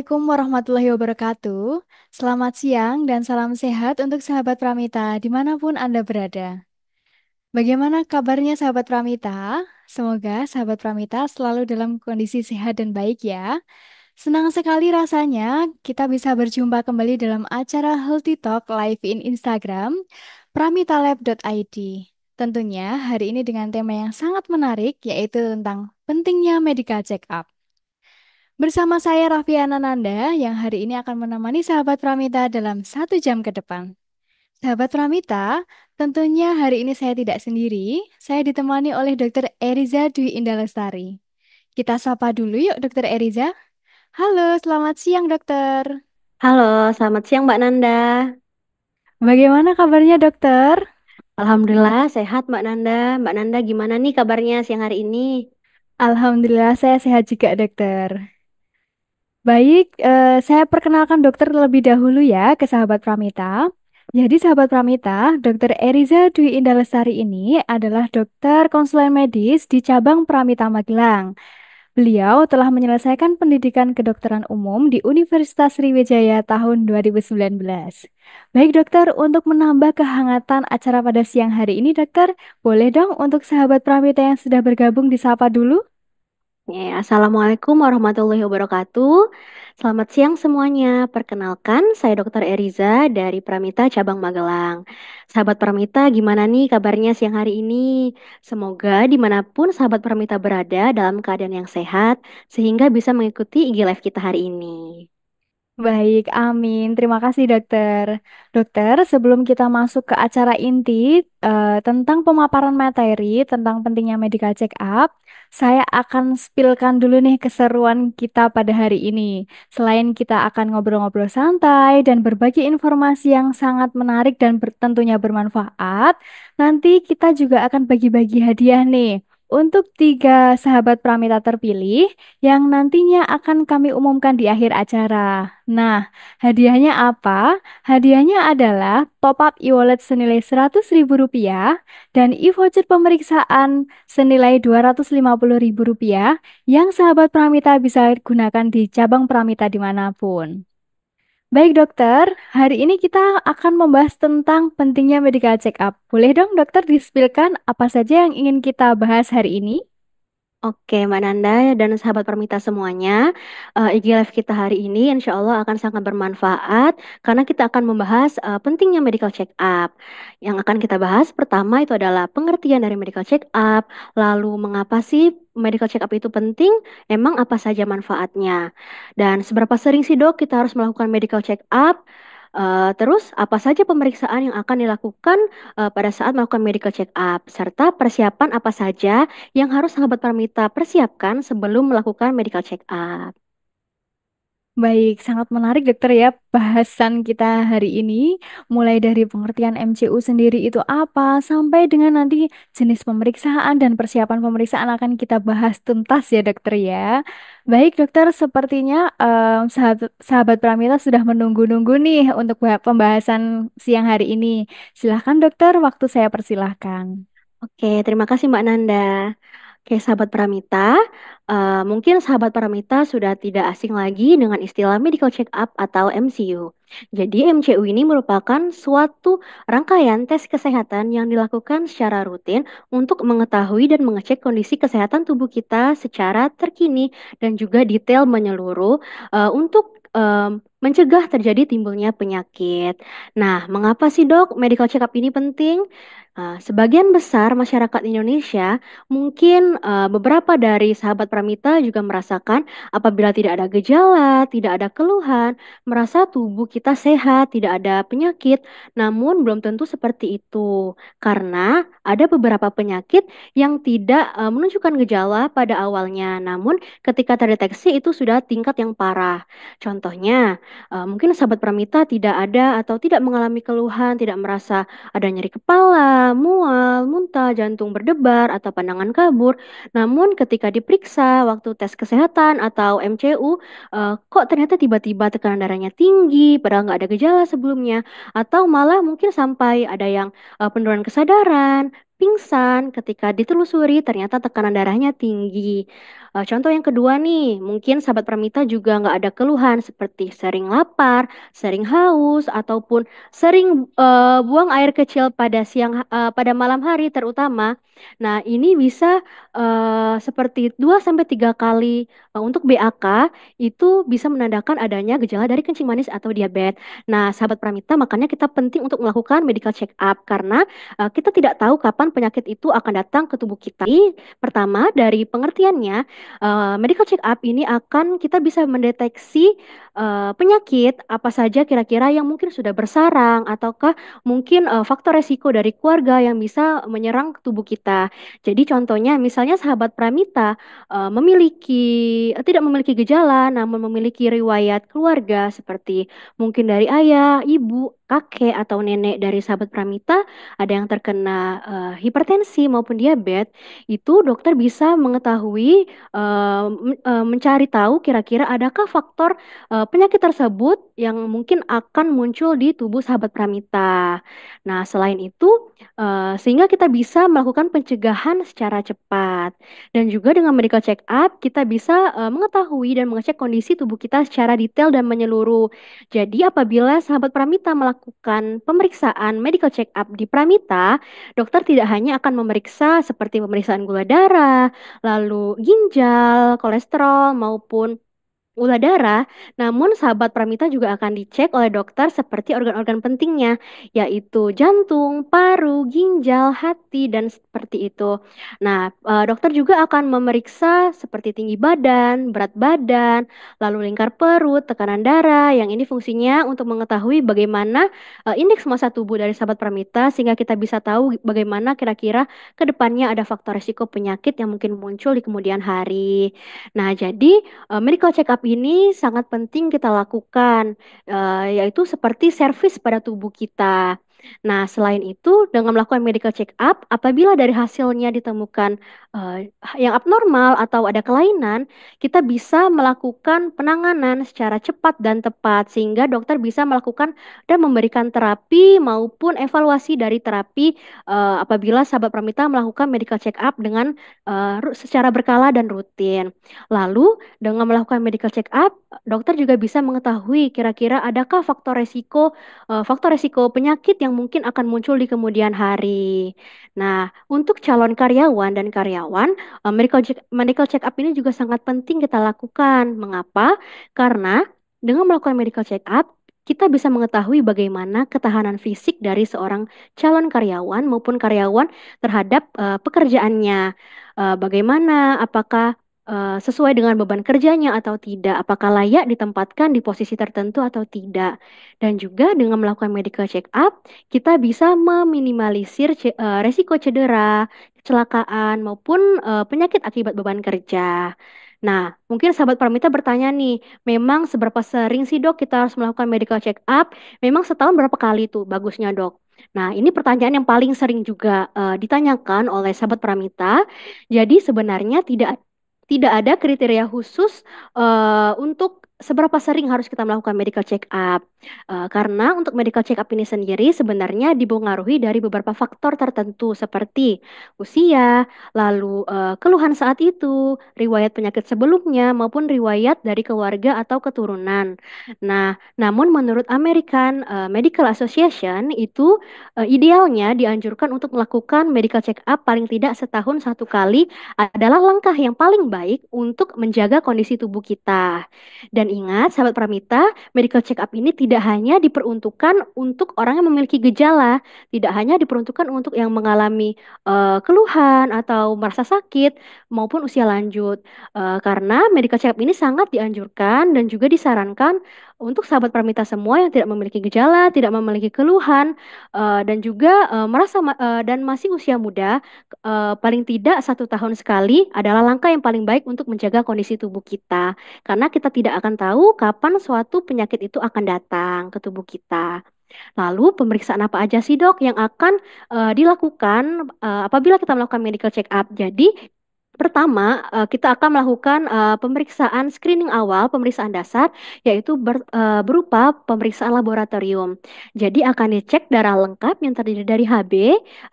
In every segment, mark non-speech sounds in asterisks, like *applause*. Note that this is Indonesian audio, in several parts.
Assalamualaikum warahmatullahi wabarakatuh. Selamat siang dan salam sehat untuk sahabat Pramita dimanapun Anda berada. Bagaimana kabarnya sahabat Pramita? Semoga sahabat Pramita selalu dalam kondisi sehat dan baik ya. Senang sekali rasanya kita bisa berjumpa kembali dalam acara Healthy Talk live in Instagram pramitalab.id. Tentunya hari ini dengan tema yang sangat menarik yaitu tentang pentingnya medical check up. Bersama saya Raffiana Nanda yang hari ini akan menemani sahabat Pramita dalam satu jam ke depan. Sahabat Pramita, tentunya hari ini saya tidak sendiri. Saya ditemani oleh Dr. Eriza Dwi Indalestari. Kita sapa dulu yuk Dr. Eriza. Halo, selamat siang dokter. Halo, selamat siang Mbak Nanda. Bagaimana kabarnya dokter? Alhamdulillah sehat Mbak Nanda. Mbak Nanda gimana nih kabarnya siang hari ini? Alhamdulillah saya sehat juga dokter. Baik, eh, saya perkenalkan dokter terlebih dahulu ya ke sahabat Pramita. Jadi sahabat Pramita, dokter Eriza Dwi Indalesari ini adalah dokter konsulen medis di cabang Pramita Magelang. Beliau telah menyelesaikan pendidikan kedokteran umum di Universitas Sriwijaya tahun 2019. Baik dokter, untuk menambah kehangatan acara pada siang hari ini dokter, boleh dong untuk sahabat Pramita yang sudah bergabung disapa dulu? Ya, Assalamualaikum warahmatullahi wabarakatuh. Selamat siang semuanya. Perkenalkan, saya Dr. Eriza dari Pramita Cabang Magelang. Sahabat Pramita, gimana nih kabarnya siang hari ini? Semoga dimanapun sahabat Pramita berada dalam keadaan yang sehat, sehingga bisa mengikuti IG Live kita hari ini. Baik, amin. Terima kasih, dokter. Dokter, sebelum kita masuk ke acara inti uh, tentang pemaparan materi tentang pentingnya medical check up, saya akan spilkan dulu nih keseruan kita pada hari ini. Selain kita akan ngobrol-ngobrol santai dan berbagi informasi yang sangat menarik dan ber- tentunya bermanfaat, nanti kita juga akan bagi-bagi hadiah nih untuk tiga sahabat Pramita terpilih yang nantinya akan kami umumkan di akhir acara. Nah, hadiahnya apa? Hadiahnya adalah top up e-wallet senilai Rp100.000 dan e-voucher pemeriksaan senilai Rp250.000 yang sahabat Pramita bisa gunakan di cabang Pramita dimanapun. Baik dokter, hari ini kita akan membahas tentang pentingnya medical check-up. Boleh dong dokter dispilkan apa saja yang ingin kita bahas hari ini? Oke, Mbak Nanda dan sahabat permita semuanya, uh, eh, IG Live kita hari ini insya Allah akan sangat bermanfaat karena kita akan membahas uh, pentingnya medical check-up. Yang akan kita bahas pertama itu adalah pengertian dari medical check-up, lalu mengapa sih medical check up itu penting, emang apa saja manfaatnya? Dan seberapa sering sih dok kita harus melakukan medical check up? Uh, eh, terus apa saja pemeriksaan yang akan dilakukan uh, pada saat melakukan medical check up serta persiapan apa saja yang harus sahabat permita persiapkan sebelum melakukan medical check up? Baik, sangat menarik dokter ya bahasan kita hari ini, mulai dari pengertian MCU sendiri itu apa, sampai dengan nanti jenis pemeriksaan dan persiapan pemeriksaan akan kita bahas tuntas ya dokter ya. Baik dokter, sepertinya um, eh, sahabat, sahabat Pramila sudah menunggu-nunggu nih untuk pembahasan siang hari ini. Silahkan dokter, waktu saya persilahkan. Oke, terima kasih Mbak Nanda. Oke, sahabat pramita uh, eh, mungkin sahabat pramita sudah tidak asing lagi dengan istilah medical check up atau MCU. Jadi MCU ini merupakan suatu rangkaian tes kesehatan yang dilakukan secara rutin untuk mengetahui dan mengecek kondisi kesehatan tubuh kita secara terkini dan juga detail menyeluruh uh, untuk mencegah terjadi timbulnya penyakit. Nah, mengapa sih dok medical check up ini penting? Uh, sebagian besar masyarakat Indonesia, mungkin uh, beberapa dari sahabat Pramita juga merasakan apabila tidak ada gejala, tidak ada keluhan, merasa tubuh kita sehat, tidak ada penyakit. Namun belum tentu seperti itu karena ada beberapa penyakit yang tidak uh, menunjukkan gejala pada awalnya, namun ketika terdeteksi itu sudah tingkat yang parah. Contohnya uh, mungkin sahabat Pramita tidak ada atau tidak mengalami keluhan, tidak merasa ada nyeri kepala, mual, muntah, jantung berdebar atau pandangan kabur. Namun ketika diperiksa waktu tes kesehatan atau MCU, uh, eh, kok ternyata tiba-tiba tekanan darahnya tinggi padahal nggak ada gejala sebelumnya atau malah mungkin sampai ada yang uh, penurunan kesadaran, pingsan ketika ditelusuri ternyata tekanan darahnya tinggi. Uh, contoh yang kedua nih, mungkin sahabat permita juga nggak ada keluhan seperti sering lapar, sering haus, ataupun sering uh, buang air kecil pada siang uh, pada malam hari terutama. Nah ini bisa uh, seperti 2 sampai tiga kali uh, untuk BAK itu bisa menandakan adanya gejala dari kencing manis atau diabetes. Nah sahabat pramita makanya kita penting untuk melakukan medical check up karena uh, kita tidak tahu kapan penyakit itu akan datang ke tubuh kita. Ini pertama dari pengertiannya Eh, medical check up ini akan kita bisa mendeteksi uh, penyakit apa saja kira-kira yang mungkin sudah bersarang ataukah mungkin uh, faktor resiko dari keluarga yang bisa menyerang tubuh kita. Jadi contohnya misalnya sahabat Pramita uh, memiliki uh, tidak memiliki gejala namun memiliki riwayat keluarga seperti mungkin dari ayah, ibu kakek atau nenek dari sahabat Pramita ada yang terkena uh, hipertensi maupun diabetes, itu dokter bisa mengetahui uh, mencari tahu kira-kira adakah faktor uh, penyakit tersebut yang mungkin akan muncul di tubuh sahabat Pramita. Nah, selain itu uh, sehingga kita bisa melakukan pencegahan secara cepat dan juga dengan medical check up kita bisa uh, mengetahui dan mengecek kondisi tubuh kita secara detail dan menyeluruh. Jadi apabila sahabat Pramita melakukan melakukan pemeriksaan medical check up di Pramita, dokter tidak hanya akan memeriksa seperti pemeriksaan gula darah, lalu ginjal, kolesterol maupun gula darah, namun sahabat Pramita juga akan dicek oleh dokter seperti organ-organ pentingnya, yaitu jantung, paru, ginjal, hati, dan seperti itu. Nah, e, dokter juga akan memeriksa seperti tinggi badan, berat badan, lalu lingkar perut, tekanan darah, yang ini fungsinya untuk mengetahui bagaimana e, indeks massa tubuh dari sahabat Pramita, sehingga kita bisa tahu bagaimana kira-kira ke depannya ada faktor risiko penyakit yang mungkin muncul di kemudian hari. Nah, jadi e, medical check up ini sangat penting kita lakukan, uh, yaitu seperti servis pada tubuh kita. Nah, selain itu, dengan melakukan medical check up, apabila dari hasilnya ditemukan uh, yang abnormal atau ada kelainan, kita bisa melakukan penanganan secara cepat dan tepat sehingga dokter bisa melakukan dan memberikan terapi maupun evaluasi dari terapi uh, apabila sahabat pramita melakukan medical check up dengan uh, secara berkala dan rutin. Lalu, dengan melakukan medical check up, dokter juga bisa mengetahui kira-kira adakah faktor resiko uh, faktor resiko penyakit yang yang mungkin akan muncul di kemudian hari. Nah, untuk calon karyawan dan karyawan, eh, medical check, medical check up ini juga sangat penting kita lakukan. Mengapa? Karena dengan melakukan medical check up, kita bisa mengetahui bagaimana ketahanan fisik dari seorang calon karyawan maupun karyawan terhadap uh, pekerjaannya. Uh, bagaimana apakah uh, sesuai dengan beban kerjanya atau tidak, apakah layak ditempatkan di posisi tertentu atau tidak. Dan juga dengan melakukan medical check up, kita bisa meminimalisir uh, resiko cedera, kecelakaan maupun uh, penyakit akibat beban kerja. Nah, mungkin sahabat Pramita bertanya nih, memang seberapa sering sih dok kita harus melakukan medical check up? Memang setahun berapa kali tuh bagusnya dok? Nah, ini pertanyaan yang paling sering juga uh, ditanyakan oleh sahabat Pramita. Jadi sebenarnya tidak tidak ada kriteria khusus uh, untuk seberapa sering harus kita melakukan medical check up? Uh, karena untuk medical check up ini sendiri sebenarnya dipengaruhi dari beberapa faktor tertentu seperti usia, lalu uh, keluhan saat itu, riwayat penyakit sebelumnya maupun riwayat dari keluarga atau keturunan. Nah, namun menurut American uh, Medical Association itu uh, idealnya dianjurkan untuk melakukan medical check up paling tidak setahun satu kali adalah langkah yang paling baik untuk menjaga kondisi tubuh kita. Dan ingat, sahabat Pramita, medical check up ini tidak hanya diperuntukkan untuk orang yang memiliki gejala, tidak hanya diperuntukkan untuk yang mengalami uh, keluhan atau merasa sakit maupun usia lanjut. Uh, karena medical check up ini sangat dianjurkan dan juga disarankan untuk sahabat permita semua yang tidak memiliki gejala, tidak memiliki keluhan, uh, dan juga uh, merasa ma uh, dan masih usia muda, uh, paling tidak satu tahun sekali adalah langkah yang paling baik untuk menjaga kondisi tubuh kita, karena kita tidak akan tahu kapan suatu penyakit itu akan datang ke tubuh kita. Lalu pemeriksaan apa aja sih dok yang akan uh, dilakukan uh, apabila kita melakukan medical check up? Jadi Pertama, eh, kita akan melakukan eh, pemeriksaan screening awal, pemeriksaan dasar, yaitu eh, berupa pemeriksaan laboratorium. Jadi akan dicek darah lengkap yang terdiri dari HB.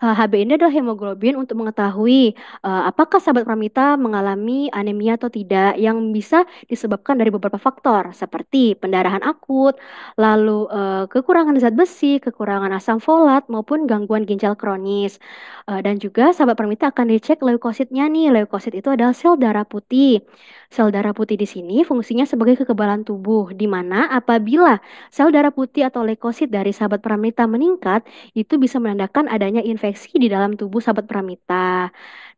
HB ini adalah hemoglobin untuk mengetahui apakah sahabat pramita mengalami anemia atau tidak yang bisa disebabkan dari beberapa faktor seperti pendarahan akut, lalu kekurangan zat besi, kekurangan asam folat maupun gangguan ginjal kronis. dan juga sahabat pramita akan dicek leukositnya nih, leukosit leukosit itu adalah sel darah putih. Sel darah putih di sini fungsinya sebagai kekebalan tubuh, di mana apabila sel darah putih atau leukosit dari sahabat pramita meningkat, itu bisa menandakan adanya infeksi di dalam tubuh sahabat pramita.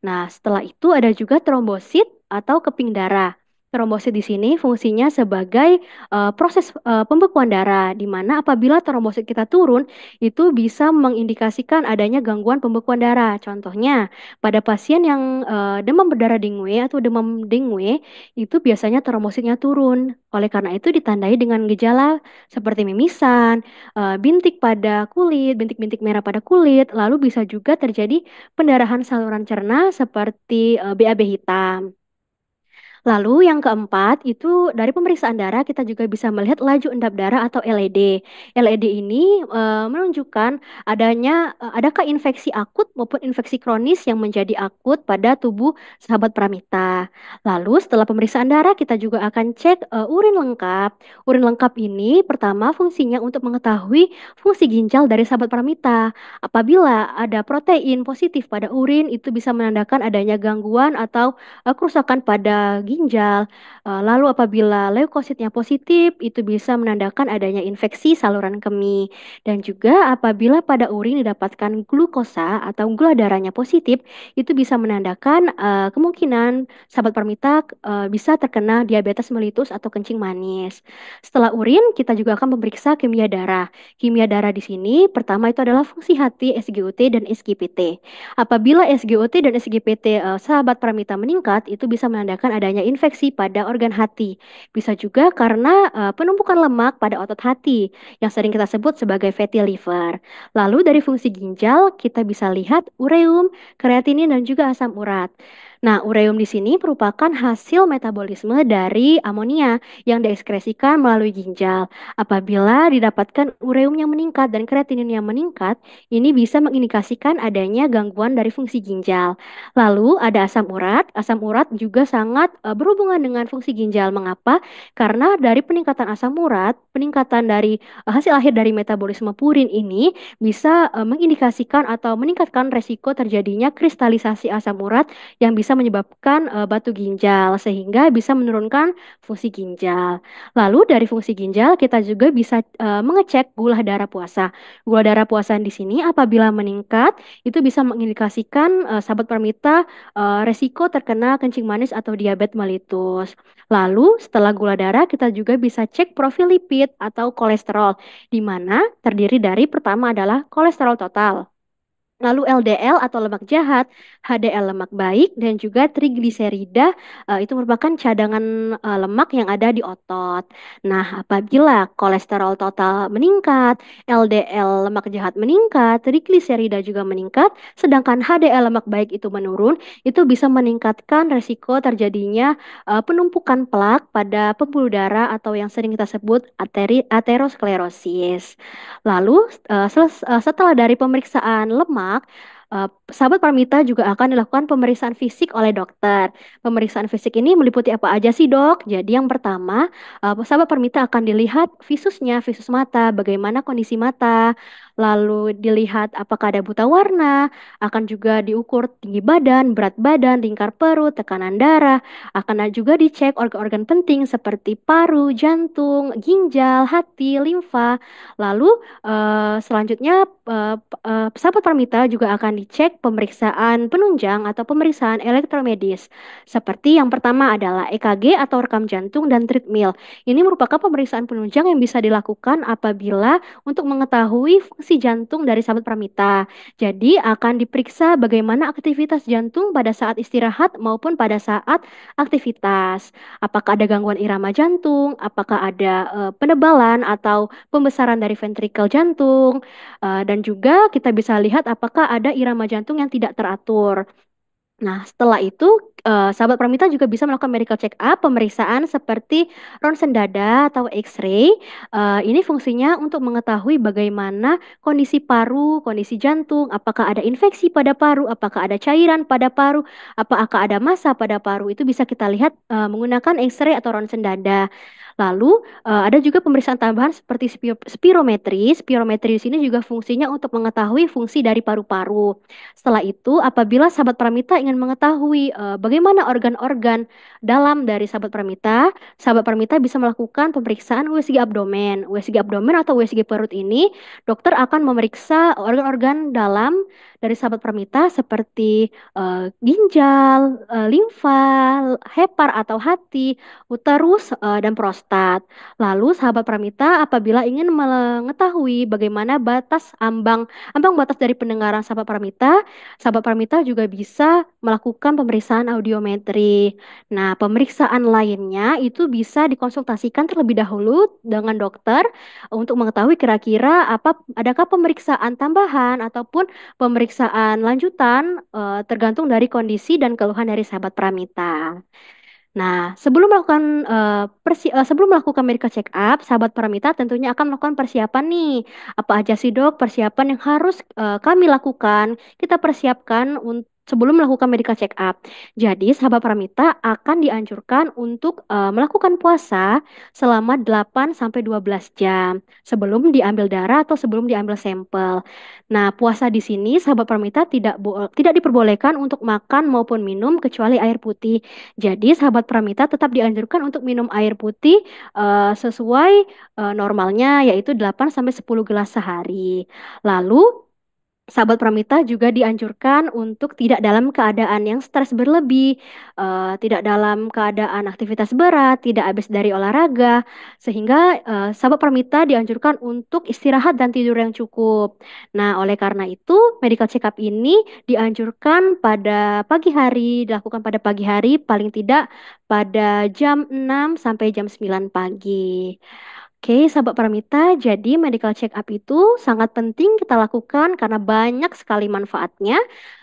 Nah, setelah itu ada juga trombosit atau keping darah. Trombosit di sini fungsinya sebagai uh, proses uh, pembekuan darah, di mana apabila trombosit kita turun, itu bisa mengindikasikan adanya gangguan pembekuan darah. Contohnya, pada pasien yang uh, demam berdarah dingue atau demam dingue itu biasanya trombositnya turun. Oleh karena itu ditandai dengan gejala seperti mimisan, uh, bintik pada kulit, bintik-bintik merah pada kulit, lalu bisa juga terjadi pendarahan saluran cerna seperti uh, BAB hitam. Lalu yang keempat itu dari pemeriksaan darah kita juga bisa melihat laju endap darah atau LED. LED ini e, menunjukkan adanya e, adakah infeksi akut maupun infeksi kronis yang menjadi akut pada tubuh sahabat pramita. Lalu setelah pemeriksaan darah kita juga akan cek e, urin lengkap. Urin lengkap ini pertama fungsinya untuk mengetahui fungsi ginjal dari sahabat pramita. Apabila ada protein positif pada urin itu bisa menandakan adanya gangguan atau e, kerusakan pada ginjal ginjal. Eh, lalu apabila leukositnya positif, itu bisa menandakan adanya infeksi saluran kemih. Dan juga apabila pada urin didapatkan glukosa atau gula darahnya positif, itu bisa menandakan uh, kemungkinan sahabat permita uh, eh, bisa terkena diabetes melitus atau kencing manis. Setelah urin, kita juga akan memeriksa kimia darah. Kimia darah di sini pertama itu adalah fungsi hati SGOT dan SGPT. Apabila SGOT dan SGPT uh, sahabat permita meningkat, itu bisa menandakan adanya adanya infeksi pada organ hati. Bisa juga karena uh, penumpukan lemak pada otot hati yang sering kita sebut sebagai fatty liver. Lalu dari fungsi ginjal kita bisa lihat ureum, kreatinin dan juga asam urat. Nah, ureum di sini merupakan hasil metabolisme dari amonia yang diekskresikan melalui ginjal. Apabila didapatkan ureum yang meningkat dan kreatinin yang meningkat, ini bisa mengindikasikan adanya gangguan dari fungsi ginjal. Lalu ada asam urat. Asam urat juga sangat uh, berhubungan dengan fungsi ginjal. Mengapa? Karena dari peningkatan asam urat, peningkatan dari uh, hasil akhir dari metabolisme purin ini bisa uh, mengindikasikan atau meningkatkan resiko terjadinya kristalisasi asam urat yang bisa bisa menyebabkan uh, batu ginjal sehingga bisa menurunkan fungsi ginjal. Lalu dari fungsi ginjal kita juga bisa uh, mengecek gula darah puasa. Gula darah puasa di sini apabila meningkat itu bisa mengindikasikan uh, sahabat permita uh, resiko terkena kencing manis atau diabetes melitus. Lalu setelah gula darah kita juga bisa cek profil lipid atau kolesterol di mana terdiri dari pertama adalah kolesterol total Lalu LDL atau lemak jahat, HDL lemak baik, dan juga trigliserida uh, eh, itu merupakan cadangan uh, lemak yang ada di otot. Nah, apabila kolesterol total meningkat, LDL lemak jahat meningkat, trigliserida juga meningkat, sedangkan HDL lemak baik itu menurun, itu bisa meningkatkan resiko terjadinya uh, penumpukan plak pada pembuluh darah atau yang sering kita sebut ateri aterosklerosis. Lalu uh, setelah dari pemeriksaan lemak mag. Uh, sahabat Parmita juga akan dilakukan pemeriksaan fisik oleh dokter. Pemeriksaan fisik ini meliputi apa aja sih dok? Jadi yang pertama, uh, sahabat Parmita akan dilihat visusnya, visus mata, bagaimana kondisi mata, lalu dilihat apakah ada buta warna, akan juga diukur tinggi badan, berat badan, lingkar perut, tekanan darah, akan juga dicek organ-organ penting seperti paru, jantung, ginjal, hati, limfa. Lalu uh, selanjutnya uh, uh, sahabat Parmita juga akan dicek pemeriksaan penunjang atau pemeriksaan elektromedis. Seperti yang pertama adalah EKG atau rekam jantung dan treadmill. Ini merupakan pemeriksaan penunjang yang bisa dilakukan apabila untuk mengetahui fungsi jantung dari sahabat pramita. Jadi akan diperiksa bagaimana aktivitas jantung pada saat istirahat maupun pada saat aktivitas. Apakah ada gangguan irama jantung, apakah ada e, penebalan atau pembesaran dari ventrikel jantung, eh, dan juga kita bisa lihat apakah ada irama irama jantung yang tidak teratur. Nah, setelah itu uh, sahabat Pramita juga bisa melakukan medical check up pemeriksaan seperti ronsen dada atau X-ray. Uh, ini fungsinya untuk mengetahui bagaimana kondisi paru, kondisi jantung, apakah ada infeksi pada paru, apakah ada cairan pada paru, apakah ada massa pada paru. Itu bisa kita lihat uh, menggunakan X-ray atau ronsen dada. Lalu uh, ada juga pemeriksaan tambahan seperti spiro spirometri. Spirometri di sini juga fungsinya untuk mengetahui fungsi dari paru-paru. Setelah itu, apabila sahabat Pramita ingin mengetahui uh, bagaimana organ-organ dalam dari sahabat permita. Sahabat permita bisa melakukan pemeriksaan USG abdomen. USG abdomen atau USG perut ini dokter akan memeriksa organ-organ dalam dari sahabat permita seperti uh, ginjal, uh, limfa, hepar atau hati, uterus uh, dan prostat. Lalu sahabat permita apabila ingin mengetahui bagaimana batas ambang ambang batas dari pendengaran sahabat permita, sahabat permita juga bisa melakukan pemeriksaan audiometri. Nah, pemeriksaan lainnya itu bisa dikonsultasikan terlebih dahulu dengan dokter untuk mengetahui kira-kira apa adakah pemeriksaan tambahan ataupun pemeriksaan lanjutan eh, tergantung dari kondisi dan keluhan dari sahabat Pramita. Nah, sebelum melakukan uh, persi uh, sebelum melakukan medical check up, sahabat Paramita tentunya akan melakukan persiapan nih. Apa aja sih dok persiapan yang harus uh, kami lakukan? Kita persiapkan untuk sebelum melakukan medical check up. Jadi, sahabat paramita akan dianjurkan untuk uh, melakukan puasa selama 8 sampai 12 jam sebelum diambil darah atau sebelum diambil sampel. Nah, puasa di sini sahabat paramita tidak tidak diperbolehkan untuk makan maupun minum kecuali air putih. Jadi, sahabat paramita tetap dianjurkan untuk minum air putih uh, sesuai uh, normalnya yaitu 8 sampai 10 gelas sehari. Lalu sahabat Pramita juga dianjurkan untuk tidak dalam keadaan yang stres berlebih, uh, tidak dalam keadaan aktivitas berat, tidak habis dari olahraga, sehingga uh, sahabat Pramita dianjurkan untuk istirahat dan tidur yang cukup. Nah, oleh karena itu, medical check up ini dianjurkan pada pagi hari, dilakukan pada pagi hari, paling tidak pada jam 6 sampai jam 9 pagi. Oke, sahabat Paramita, jadi medical check up itu sangat penting kita lakukan karena banyak sekali manfaatnya.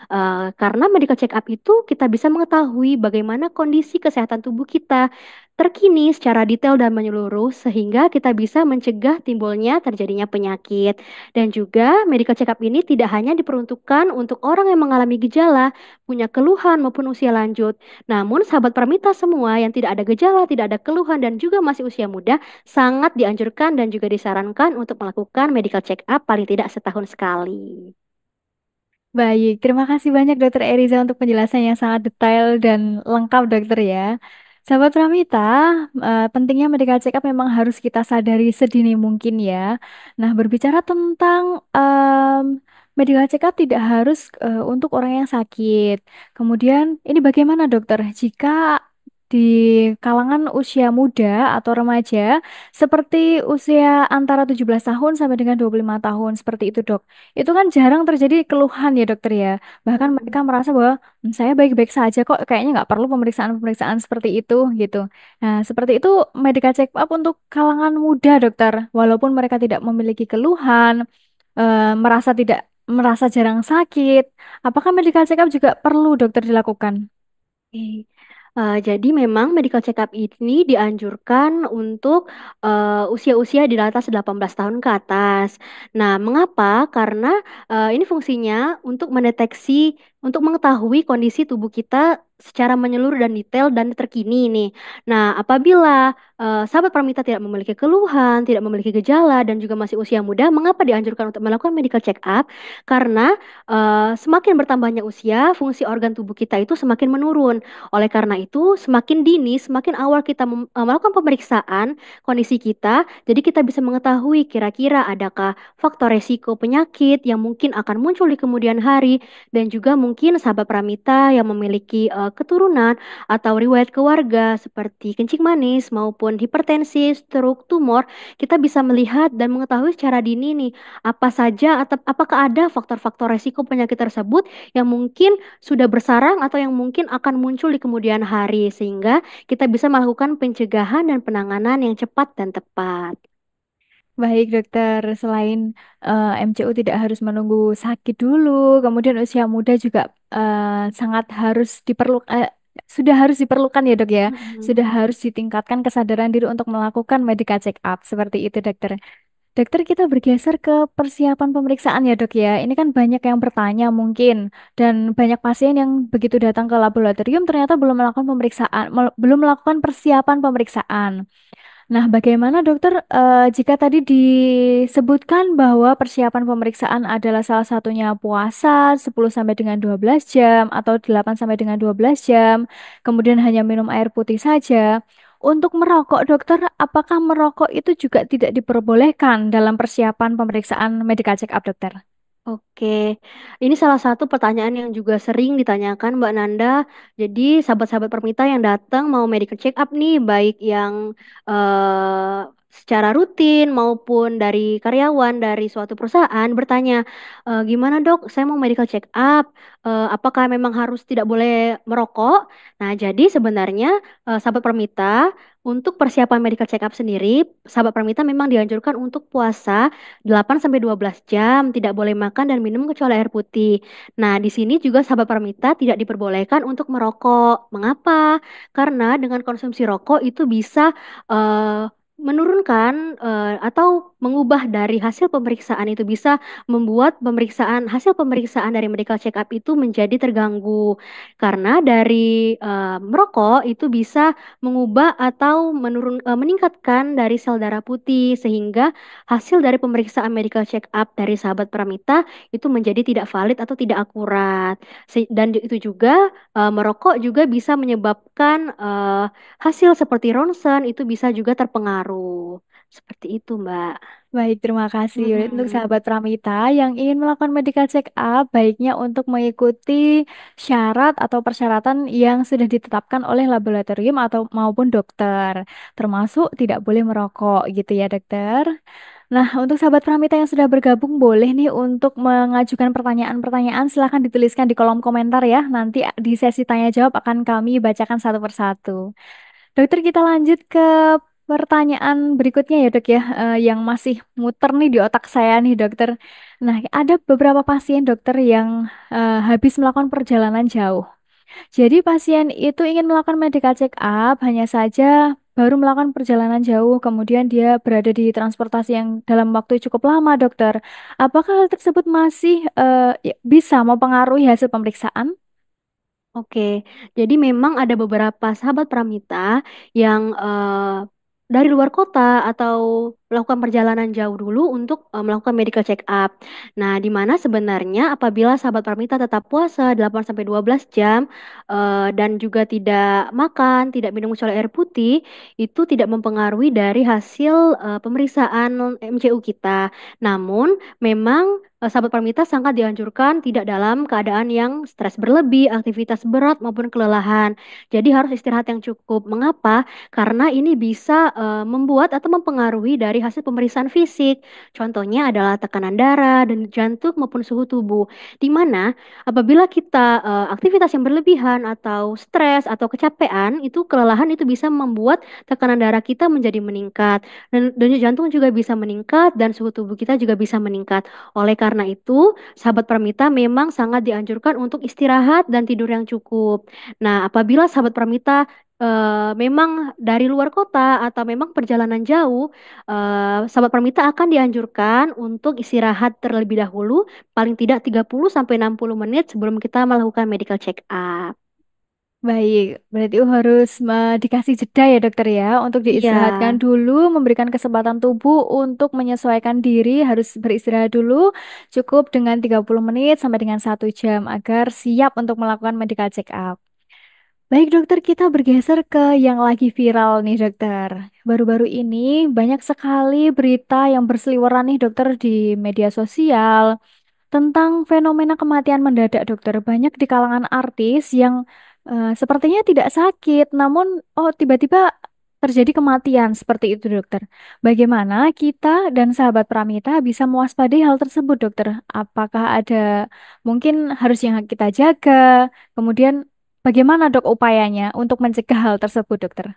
Uh, karena medical check up itu kita bisa mengetahui bagaimana kondisi kesehatan tubuh kita terkini secara detail dan menyeluruh sehingga kita bisa mencegah timbulnya terjadinya penyakit. Dan juga medical check up ini tidak hanya diperuntukkan untuk orang yang mengalami gejala, punya keluhan maupun usia lanjut. Namun sahabat permita semua yang tidak ada gejala, tidak ada keluhan dan juga masih usia muda sangat dianjurkan dan juga disarankan untuk melakukan medical check up paling tidak setahun sekali. Baik, terima kasih banyak Dokter Eriza untuk penjelasan yang sangat detail dan lengkap Dokter ya. Sahabat Pramita, eh, pentingnya medical check up memang harus kita sadari sedini mungkin ya. Nah, berbicara tentang um, medical check up tidak harus eh, untuk orang yang sakit. Kemudian, ini bagaimana dokter? Jika di kalangan usia muda atau remaja seperti usia antara 17 tahun sampai dengan 25 tahun seperti itu dok. Itu kan jarang terjadi keluhan ya dokter ya. Bahkan mereka hmm. merasa bahwa hmm, saya baik-baik saja kok kayaknya nggak perlu pemeriksaan-pemeriksaan seperti itu gitu. Nah seperti itu medical check up untuk kalangan muda dokter walaupun mereka tidak memiliki keluhan eh, merasa tidak merasa jarang sakit. Apakah medical check up juga perlu dokter dilakukan? Uh, jadi memang medical check up ini dianjurkan untuk uh, usia-usia di atas 18 tahun ke atas. Nah, mengapa? Karena uh, ini fungsinya untuk mendeteksi untuk mengetahui kondisi tubuh kita secara menyeluruh dan detail dan terkini nih. Nah, apabila uh, sahabat Pramita tidak memiliki keluhan, tidak memiliki gejala dan juga masih usia muda, mengapa dianjurkan untuk melakukan medical check up? Karena uh, semakin bertambahnya usia, fungsi organ tubuh kita itu semakin menurun. Oleh karena itu, semakin dini, semakin awal kita uh, melakukan pemeriksaan kondisi kita, jadi kita bisa mengetahui kira-kira adakah faktor resiko penyakit yang mungkin akan muncul di kemudian hari dan juga mungkin sahabat Pramita yang memiliki uh, keturunan atau riwayat keluarga seperti kencing manis maupun hipertensi, stroke, tumor, kita bisa melihat dan mengetahui secara dini nih apa saja atau apakah ada faktor-faktor resiko penyakit tersebut yang mungkin sudah bersarang atau yang mungkin akan muncul di kemudian hari sehingga kita bisa melakukan pencegahan dan penanganan yang cepat dan tepat. Baik, dokter. Selain eh, MCU tidak harus menunggu sakit dulu, kemudian usia muda juga eh, sangat harus diperlukan eh, sudah harus diperlukan ya, Dok ya. Sudah harus ditingkatkan kesadaran diri untuk melakukan medical check up seperti itu, dokter. Dokter, kita bergeser ke persiapan pemeriksaan ya, Dok ya. Ini kan banyak yang bertanya mungkin dan banyak pasien yang begitu datang ke laboratorium ternyata belum melakukan pemeriksaan, belum melakukan persiapan pemeriksaan. Nah, bagaimana dokter eh, jika tadi disebutkan bahwa persiapan pemeriksaan adalah salah satunya puasa 10 sampai dengan 12 jam atau 8 sampai dengan 12 jam, kemudian hanya minum air putih saja. Untuk merokok, dokter, apakah merokok itu juga tidak diperbolehkan dalam persiapan pemeriksaan medical check up, dokter? Oke, ini salah satu pertanyaan yang juga sering ditanyakan Mbak Nanda. Jadi sahabat-sahabat Permita yang datang mau medical check up nih, baik yang uh, secara rutin maupun dari karyawan dari suatu perusahaan bertanya e, gimana dok saya mau medical check up e, apakah memang harus tidak boleh merokok nah jadi sebenarnya e, sahabat permita untuk persiapan medical check up sendiri sahabat permita memang dianjurkan untuk puasa 8 sampai 12 jam tidak boleh makan dan minum kecuali air putih nah di sini juga sahabat permita tidak diperbolehkan untuk merokok mengapa karena dengan konsumsi rokok itu bisa uh, menurunkan uh, atau mengubah dari hasil pemeriksaan itu bisa membuat pemeriksaan hasil pemeriksaan dari medical check up itu menjadi terganggu. Karena dari, uh, merokok itu bisa mengubah atau menurun uh, meningkatkan dari sel darah putih, sehingga hasil dari pemeriksaan medical check up dari sahabat Pramita itu menjadi tidak valid atau tidak akurat. Se dan itu juga, uh, merokok juga bisa menyebabkan, uh, hasil seperti ronsen itu bisa juga terpengaruh pengaruh. Seperti itu, Mbak. Baik, terima kasih. Untuk sahabat Pramita yang ingin melakukan medical check up, baiknya untuk mengikuti syarat atau persyaratan yang sudah ditetapkan oleh laboratorium atau maupun dokter, termasuk tidak boleh merokok gitu ya, dokter. Nah, untuk sahabat Pramita yang sudah bergabung, boleh nih untuk mengajukan pertanyaan-pertanyaan, silahkan dituliskan di kolom komentar ya. Nanti di sesi tanya jawab akan kami bacakan satu persatu. Dokter, kita lanjut ke Pertanyaan berikutnya ya dok ya, eh, yang masih muter nih di otak saya nih dokter. Nah, ada beberapa pasien dokter yang eh, habis melakukan perjalanan jauh. Jadi pasien itu ingin melakukan medical check up, hanya saja baru melakukan perjalanan jauh, kemudian dia berada di transportasi yang dalam waktu cukup lama dokter. Apakah hal tersebut masih eh, ya, bisa mempengaruhi hasil pemeriksaan? Oke, jadi memang ada beberapa sahabat Pramita yang dari luar kota atau melakukan perjalanan jauh dulu untuk uh, melakukan medical check up. Nah, di mana sebenarnya apabila sahabat Parmita tetap puasa 8 sampai 12 jam uh, dan juga tidak makan, tidak minum kecuali air putih, itu tidak mempengaruhi dari hasil uh, pemeriksaan MCU kita. Namun, memang uh, sahabat Parmita sangat dianjurkan tidak dalam keadaan yang stres berlebih, aktivitas berat maupun kelelahan. Jadi harus istirahat yang cukup. Mengapa? Karena ini bisa uh, membuat atau mempengaruhi dari dari hasil pemeriksaan fisik. Contohnya adalah tekanan darah dan jantung maupun suhu tubuh. Di mana apabila kita uh, aktivitas yang berlebihan atau stres atau kecapean, itu kelelahan itu bisa membuat tekanan darah kita menjadi meningkat dan denyut jantung juga bisa meningkat dan suhu tubuh kita juga bisa meningkat. Oleh karena itu, sahabat permita memang sangat dianjurkan untuk istirahat dan tidur yang cukup. Nah, apabila sahabat permita uh, memang dari luar kota atau memang perjalanan jauh, uh, sahabat permita akan dianjurkan untuk istirahat terlebih dahulu, paling tidak 30 sampai 60 menit sebelum kita melakukan medical check up. Baik, berarti harus dikasih jeda ya dokter ya untuk iya. diistirahatkan ya. dulu, memberikan kesempatan tubuh untuk menyesuaikan diri harus beristirahat dulu cukup dengan 30 menit sampai dengan 1 jam agar siap untuk melakukan medical check up. Baik dokter, kita bergeser ke yang lagi viral nih dokter. Baru-baru ini banyak sekali berita yang berseliweran nih dokter di media sosial tentang fenomena kematian mendadak dokter. Banyak di kalangan artis yang uh, sepertinya tidak sakit, namun oh tiba-tiba terjadi kematian seperti itu dokter. Bagaimana kita dan sahabat Pramita bisa mewaspadai hal tersebut dokter? Apakah ada mungkin harus yang kita jaga? Kemudian Bagaimana dok upayanya untuk mencegah hal tersebut, dokter?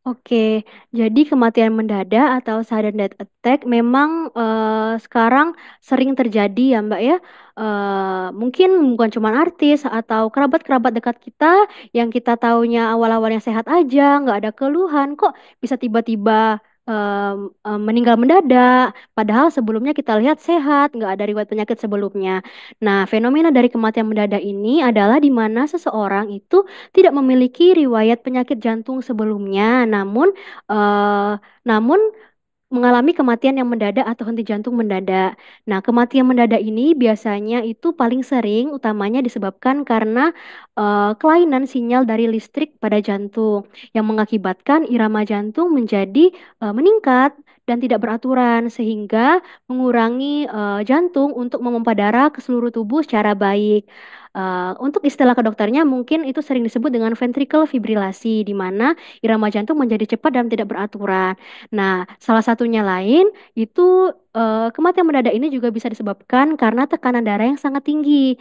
Oke, jadi kematian mendadak atau sudden death attack memang uh, sekarang sering terjadi ya Mbak ya. Uh, mungkin bukan cuma artis atau kerabat-kerabat dekat kita yang kita taunya awal-awalnya sehat aja, nggak ada keluhan, kok bisa tiba-tiba um, um, meninggal mendadak. Padahal sebelumnya kita lihat sehat, nggak ada riwayat penyakit sebelumnya. Nah, fenomena dari kematian mendadak ini adalah di mana seseorang itu tidak memiliki riwayat penyakit jantung sebelumnya, namun uh, namun mengalami kematian yang mendadak atau henti jantung mendadak. Nah, kematian mendadak ini biasanya itu paling sering utamanya disebabkan karena uh, kelainan sinyal dari listrik pada jantung yang mengakibatkan irama jantung menjadi uh, meningkat dan tidak beraturan sehingga mengurangi uh, jantung untuk memompa darah ke seluruh tubuh secara baik. Uh, untuk istilah kedokternya mungkin itu sering disebut dengan ventricle fibrilasi di mana irama jantung menjadi cepat dan tidak beraturan. Nah, salah satunya lain itu uh, kematian mendadak ini juga bisa disebabkan karena tekanan darah yang sangat tinggi.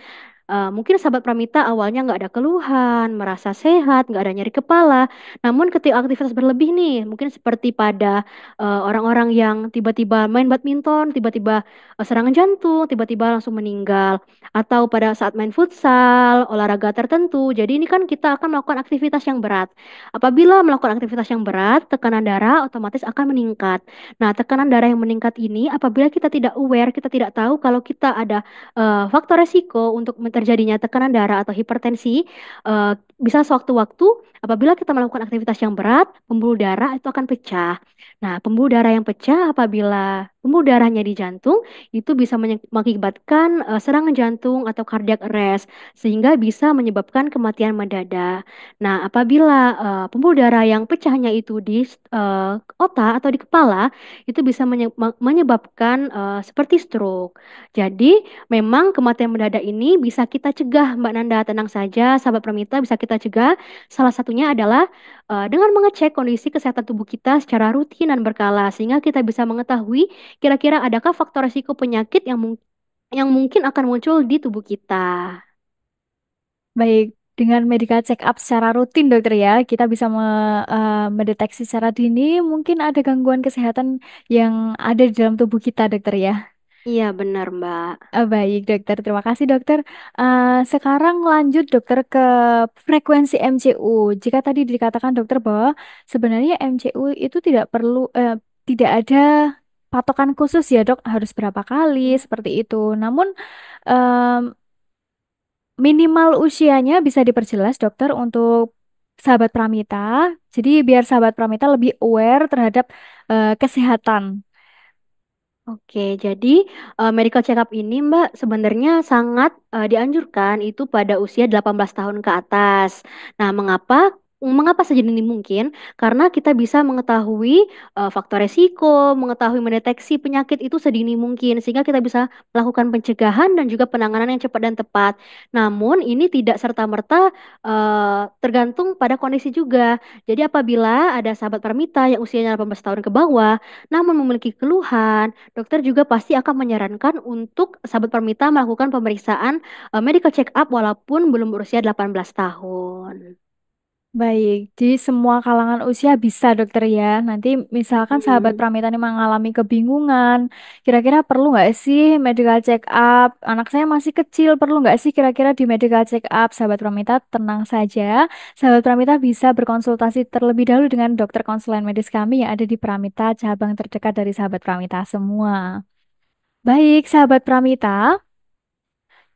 Uh, mungkin sahabat Pramita awalnya nggak ada keluhan, merasa sehat, nggak ada nyeri kepala. Namun ketika aktivitas berlebih nih, mungkin seperti pada orang eh, orang-orang yang tiba-tiba main badminton, tiba-tiba uh, serangan jantung, tiba-tiba langsung meninggal, atau pada saat main futsal, olahraga tertentu. Jadi ini kan kita akan melakukan aktivitas yang berat. Apabila melakukan aktivitas yang berat, tekanan darah otomatis akan meningkat. Nah, tekanan darah yang meningkat ini apabila kita tidak aware, kita tidak tahu kalau kita ada uh, faktor resiko untuk terjadinya tekanan darah atau hipertensi uh, bisa sewaktu-waktu apabila kita melakukan aktivitas yang berat, pembuluh darah itu akan pecah. Nah, pembuluh darah yang pecah apabila Pembuluh darahnya di jantung itu bisa mengakibatkan uh, serangan jantung atau cardiac arrest sehingga bisa menyebabkan kematian mendadak. Nah, apabila uh, pembuluh darah yang pecahnya itu di uh, otak atau di kepala itu bisa menyebabkan uh, seperti stroke. Jadi, memang kematian mendadak ini bisa kita cegah, Mbak Nanda, tenang saja, sahabat Permita bisa kita cegah. Salah satunya adalah uh, dengan mengecek kondisi kesehatan tubuh kita secara rutin dan berkala sehingga kita bisa mengetahui Kira-kira adakah faktor risiko penyakit yang mung yang mungkin akan muncul di tubuh kita? Baik, dengan medical check up secara rutin dokter ya, kita bisa me, uh, mendeteksi secara dini mungkin ada gangguan kesehatan yang ada di dalam tubuh kita dokter ya. Iya benar Mbak. Uh, baik dokter, terima kasih dokter. Uh, sekarang lanjut dokter ke frekuensi MCU. Jika tadi dikatakan dokter bahwa sebenarnya MCU itu tidak perlu uh, tidak ada patokan khusus ya dok harus berapa kali hmm. seperti itu. Namun um, minimal usianya bisa diperjelas dokter untuk sahabat Pramita. Jadi biar sahabat Pramita lebih aware terhadap uh, kesehatan. Oke, jadi uh, medical check up ini Mbak sebenarnya sangat uh, dianjurkan itu pada usia 18 tahun ke atas. Nah, mengapa? Um, mengapa sejenis ini mungkin? Karena kita bisa mengetahui uh, faktor resiko, mengetahui mendeteksi penyakit itu sedini mungkin, sehingga kita bisa melakukan pencegahan dan juga penanganan yang cepat dan tepat. Namun ini tidak serta-merta uh, tergantung pada kondisi juga. Jadi apabila ada sahabat permita yang usianya 18 tahun ke bawah, namun memiliki keluhan, dokter juga pasti akan menyarankan untuk sahabat permita melakukan pemeriksaan uh, medical check up walaupun belum berusia 18 tahun. Baik, jadi semua kalangan usia bisa dokter ya. Nanti misalkan sahabat hmm. Pramita ini mengalami kebingungan, kira-kira perlu nggak sih medical check up? Anak saya masih kecil, perlu nggak sih kira-kira di medical check up? Sahabat Pramita tenang saja. Sahabat Pramita bisa berkonsultasi terlebih dahulu dengan dokter konsulen medis kami yang ada di Pramita, cabang terdekat dari sahabat Pramita semua. Baik, sahabat Pramita.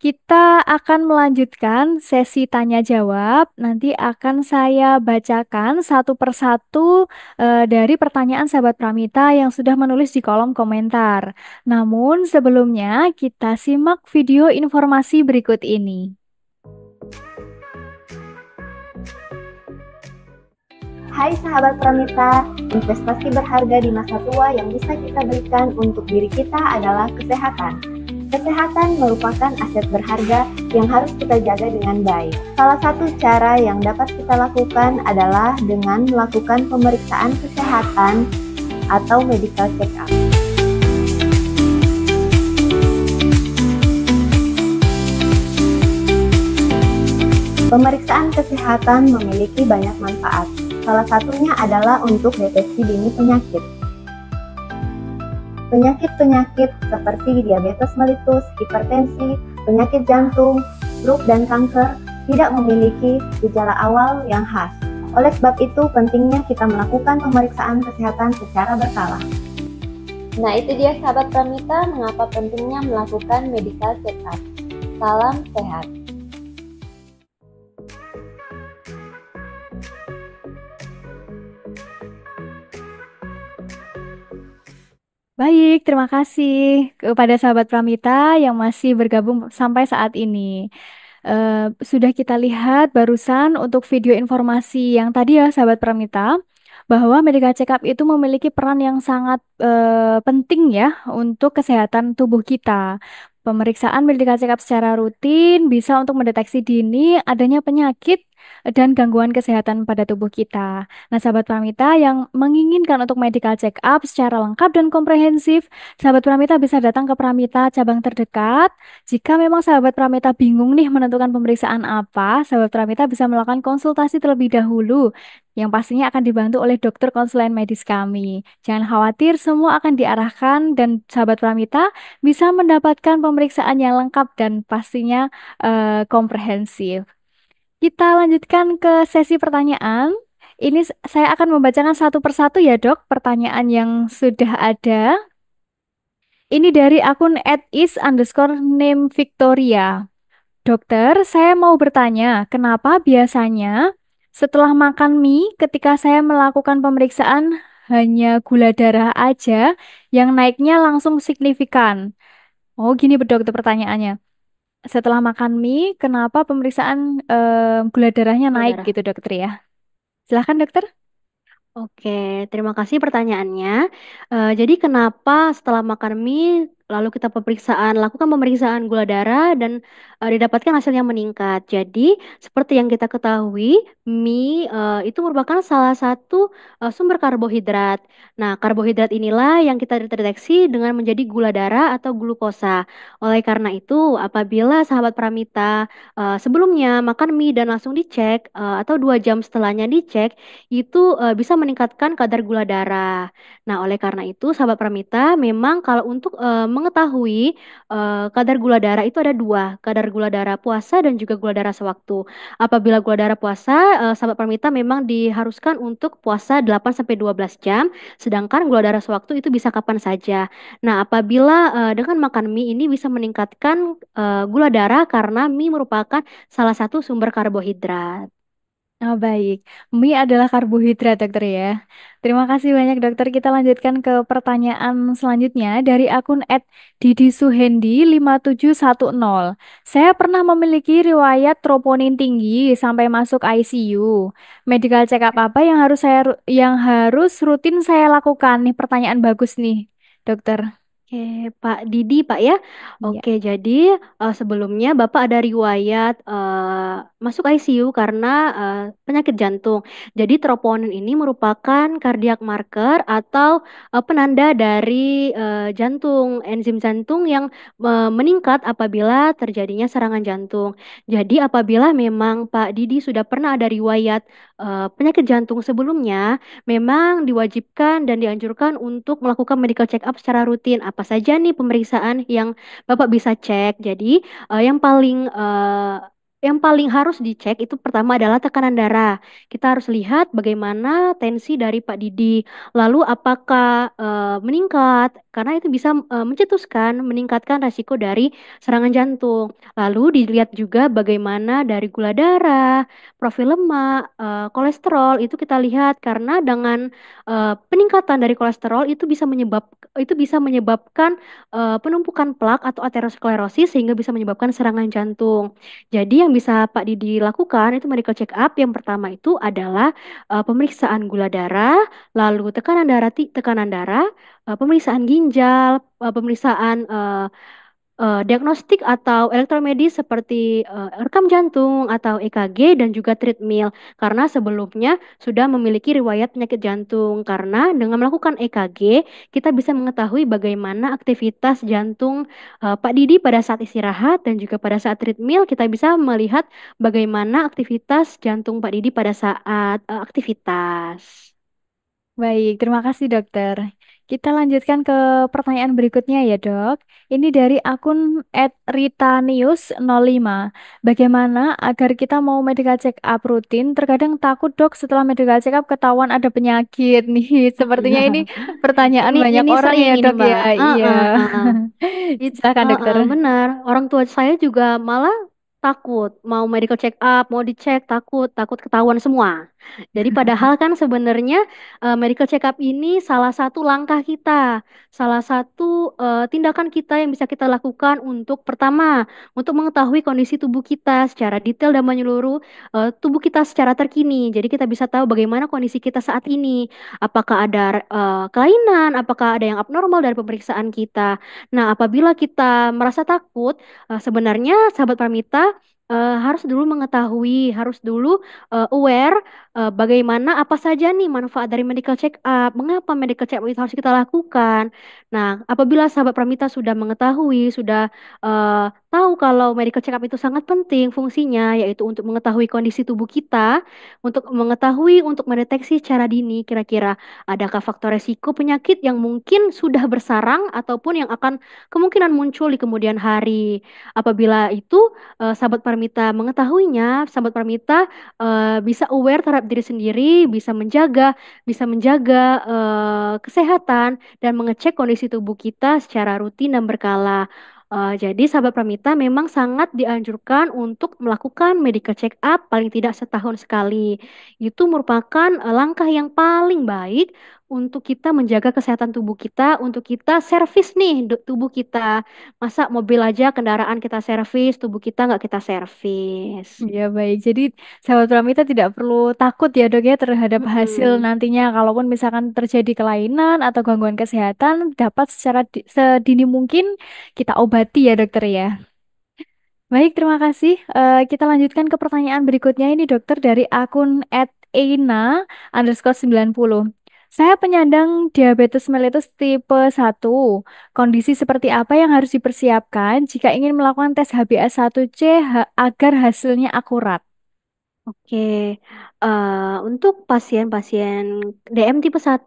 Kita akan melanjutkan sesi tanya jawab. Nanti akan saya bacakan satu persatu e, dari pertanyaan sahabat Pramita yang sudah menulis di kolom komentar. Namun sebelumnya kita simak video informasi berikut ini. Hai sahabat Pramita, investasi berharga di masa tua yang bisa kita berikan untuk diri kita adalah kesehatan. Kesehatan merupakan aset berharga yang harus kita jaga dengan baik. Salah satu cara yang dapat kita lakukan adalah dengan melakukan pemeriksaan kesehatan atau medical check-up. Pemeriksaan kesehatan memiliki banyak manfaat. Salah satunya adalah untuk deteksi dini penyakit penyakit-penyakit seperti diabetes melitus, hipertensi, penyakit jantung, stroke, dan kanker tidak memiliki gejala awal yang khas. Oleh sebab itu, pentingnya kita melakukan pemeriksaan kesehatan secara berkala. Nah, itu dia sahabat Pramita mengapa pentingnya melakukan medical check up. Salam sehat. Baik, terima kasih kepada sahabat Pramita yang masih bergabung sampai saat ini. Eh, sudah kita lihat barusan untuk video informasi yang tadi ya sahabat Pramita bahwa medical check up itu memiliki peran yang sangat eh, penting ya untuk kesehatan tubuh kita. Pemeriksaan medical check up secara rutin bisa untuk mendeteksi dini adanya penyakit dan gangguan kesehatan pada tubuh kita. Nah, sahabat Pramita yang menginginkan untuk medical check up secara lengkap dan komprehensif, sahabat Pramita bisa datang ke Pramita cabang terdekat. Jika memang sahabat Pramita bingung nih menentukan pemeriksaan apa, sahabat Pramita bisa melakukan konsultasi terlebih dahulu yang pastinya akan dibantu oleh dokter konsulen medis kami. Jangan khawatir, semua akan diarahkan dan sahabat Pramita bisa mendapatkan pemeriksaan yang lengkap dan pastinya uh, komprehensif. Kita lanjutkan ke sesi pertanyaan. Ini saya akan membacakan satu persatu ya dok, pertanyaan yang sudah ada. Ini dari akun at is underscore name Victoria. Dokter, saya mau bertanya, kenapa biasanya setelah makan mie, ketika saya melakukan pemeriksaan hanya gula darah aja yang naiknya langsung signifikan? Oh, gini dokter pertanyaannya. Setelah makan mie, kenapa pemeriksaan eh, gula darahnya Gula naik darah. gitu dokter ya? Silahkan dokter. Oke, terima kasih pertanyaannya. Uh, jadi kenapa setelah makan mie lalu kita pemeriksaan lakukan pemeriksaan gula darah dan uh, didapatkan hasil yang meningkat. Jadi seperti yang kita ketahui, mie uh, itu merupakan salah satu uh, sumber karbohidrat. Nah, karbohidrat inilah yang kita deteksi dengan menjadi gula darah atau glukosa. Oleh karena itu, apabila sahabat Pramita uh, sebelumnya makan mie dan langsung dicek uh, atau dua jam setelahnya dicek, itu uh, bisa meningkatkan kadar gula darah. Nah, oleh karena itu, sahabat Pramita memang kalau untuk uh, mengetahui uh, kadar gula darah itu ada dua, kadar gula darah puasa dan juga gula darah sewaktu. Apabila gula darah puasa, uh, sahabat permita memang diharuskan untuk puasa 8 12 jam, sedangkan gula darah sewaktu itu bisa kapan saja. Nah, apabila uh, dengan makan mie ini bisa meningkatkan uh, gula darah karena mie merupakan salah satu sumber karbohidrat. Oh, baik. Mie adalah karbohidrat, dokter ya. Terima kasih banyak, dokter. Kita lanjutkan ke pertanyaan selanjutnya dari akun @didisuhendi5710. Saya pernah memiliki riwayat troponin tinggi sampai masuk ICU. Medical check up apa yang harus saya yang harus rutin saya lakukan? Nih, pertanyaan bagus nih, dokter. Oke, Pak Didi, Pak ya. Iya. Oke, jadi uh, sebelumnya Bapak ada riwayat uh, masuk ICU karena uh, penyakit jantung. Jadi troponin ini merupakan kardiak marker atau uh, penanda dari uh, jantung, enzim jantung yang uh, meningkat apabila terjadinya serangan jantung. Jadi apabila memang Pak Didi sudah pernah ada riwayat uh, penyakit jantung sebelumnya memang diwajibkan dan dianjurkan untuk melakukan medical check up secara rutin. Apa saja nih pemeriksaan yang Bapak bisa cek? Jadi, uh, yang paling uh, yang paling harus dicek itu pertama adalah tekanan darah. Kita harus lihat bagaimana tensi dari Pak Didi. Lalu apakah e, meningkat? Karena itu bisa e, mencetuskan, meningkatkan resiko dari serangan jantung. Lalu dilihat juga bagaimana dari gula darah, profil lemak, e, kolesterol itu kita lihat karena dengan e, peningkatan dari kolesterol itu bisa menyebab itu bisa menyebabkan e, penumpukan plak atau aterosklerosis sehingga bisa menyebabkan serangan jantung. Jadi yang bisa Pak Didi lakukan itu medical check up yang pertama itu adalah uh, pemeriksaan gula darah, lalu tekanan darah, tekanan darah, uh, pemeriksaan ginjal, uh, pemeriksaan uh, uh, diagnostik atau elektromedis seperti uh, rekam jantung atau EKG dan juga treadmill karena sebelumnya sudah memiliki riwayat penyakit jantung karena dengan melakukan EKG kita bisa mengetahui bagaimana aktivitas jantung uh, Pak Didi pada saat istirahat dan juga pada saat treadmill kita bisa melihat bagaimana aktivitas jantung Pak Didi pada saat uh, aktivitas. Baik, terima kasih dokter. Kita lanjutkan ke pertanyaan berikutnya ya dok. Ini dari akun @ritanius05. Bagaimana agar kita mau medical check up rutin? Terkadang takut dok setelah medical check up ketahuan ada penyakit nih. *laughs* Sepertinya ini *laughs* pertanyaan ini banyak ini orang ya ini dok ya. mbak. ya. Ah, Iya. uh, uh, uh. Silakan ah, dokter. uh, benar. Orang tua saya juga malah takut mau medical check up mau dicek takut takut ketahuan semua jadi padahal *laughs* kan sebenarnya uh, medical check up ini salah satu langkah kita salah satu uh, tindakan kita yang bisa kita lakukan untuk pertama untuk mengetahui kondisi tubuh kita secara detail dan menyeluruh uh, tubuh kita secara terkini jadi kita bisa tahu bagaimana kondisi kita saat ini apakah ada uh, kelainan apakah ada yang abnormal dari pemeriksaan kita nah apabila kita merasa takut uh, sebenarnya sahabat Pramita uh, harus dulu mengetahui, harus dulu uh, aware uh, bagaimana apa saja nih manfaat dari medical check up, mengapa medical check up itu harus kita lakukan. Nah, apabila sahabat Pramita sudah mengetahui, sudah uh, tahu kalau medical check up itu sangat penting fungsinya yaitu untuk mengetahui kondisi tubuh kita, untuk mengetahui untuk mendeteksi secara dini kira-kira adakah faktor resiko penyakit yang mungkin sudah bersarang ataupun yang akan kemungkinan muncul di kemudian hari. Apabila itu eh, sahabat permita mengetahuinya, sahabat permita eh, bisa aware terhadap diri sendiri, bisa menjaga, bisa menjaga eh, kesehatan dan mengecek kondisi tubuh kita secara rutin dan berkala. Uh, jadi sahabat Pramita memang sangat dianjurkan untuk melakukan medical check up paling tidak setahun sekali. Itu merupakan uh, langkah yang paling baik untuk kita menjaga kesehatan tubuh kita, untuk kita servis nih tubuh kita. Masa mobil aja kendaraan kita servis, tubuh kita nggak kita servis. Iya baik. Jadi sahabat Pramita tidak perlu takut ya dok ya terhadap hmm. hasil nantinya. Kalaupun misalkan terjadi kelainan atau gangguan kesehatan, dapat secara di, sedini mungkin kita obati ya dokter ya. Baik, terima kasih. Uh, kita lanjutkan ke pertanyaan berikutnya ini dokter dari akun at underscore puluh. Saya penyandang diabetes mellitus tipe 1. Kondisi seperti apa yang harus dipersiapkan jika ingin melakukan tes HbA1c agar hasilnya akurat? Oke, uh, untuk pasien-pasien DM tipe 1,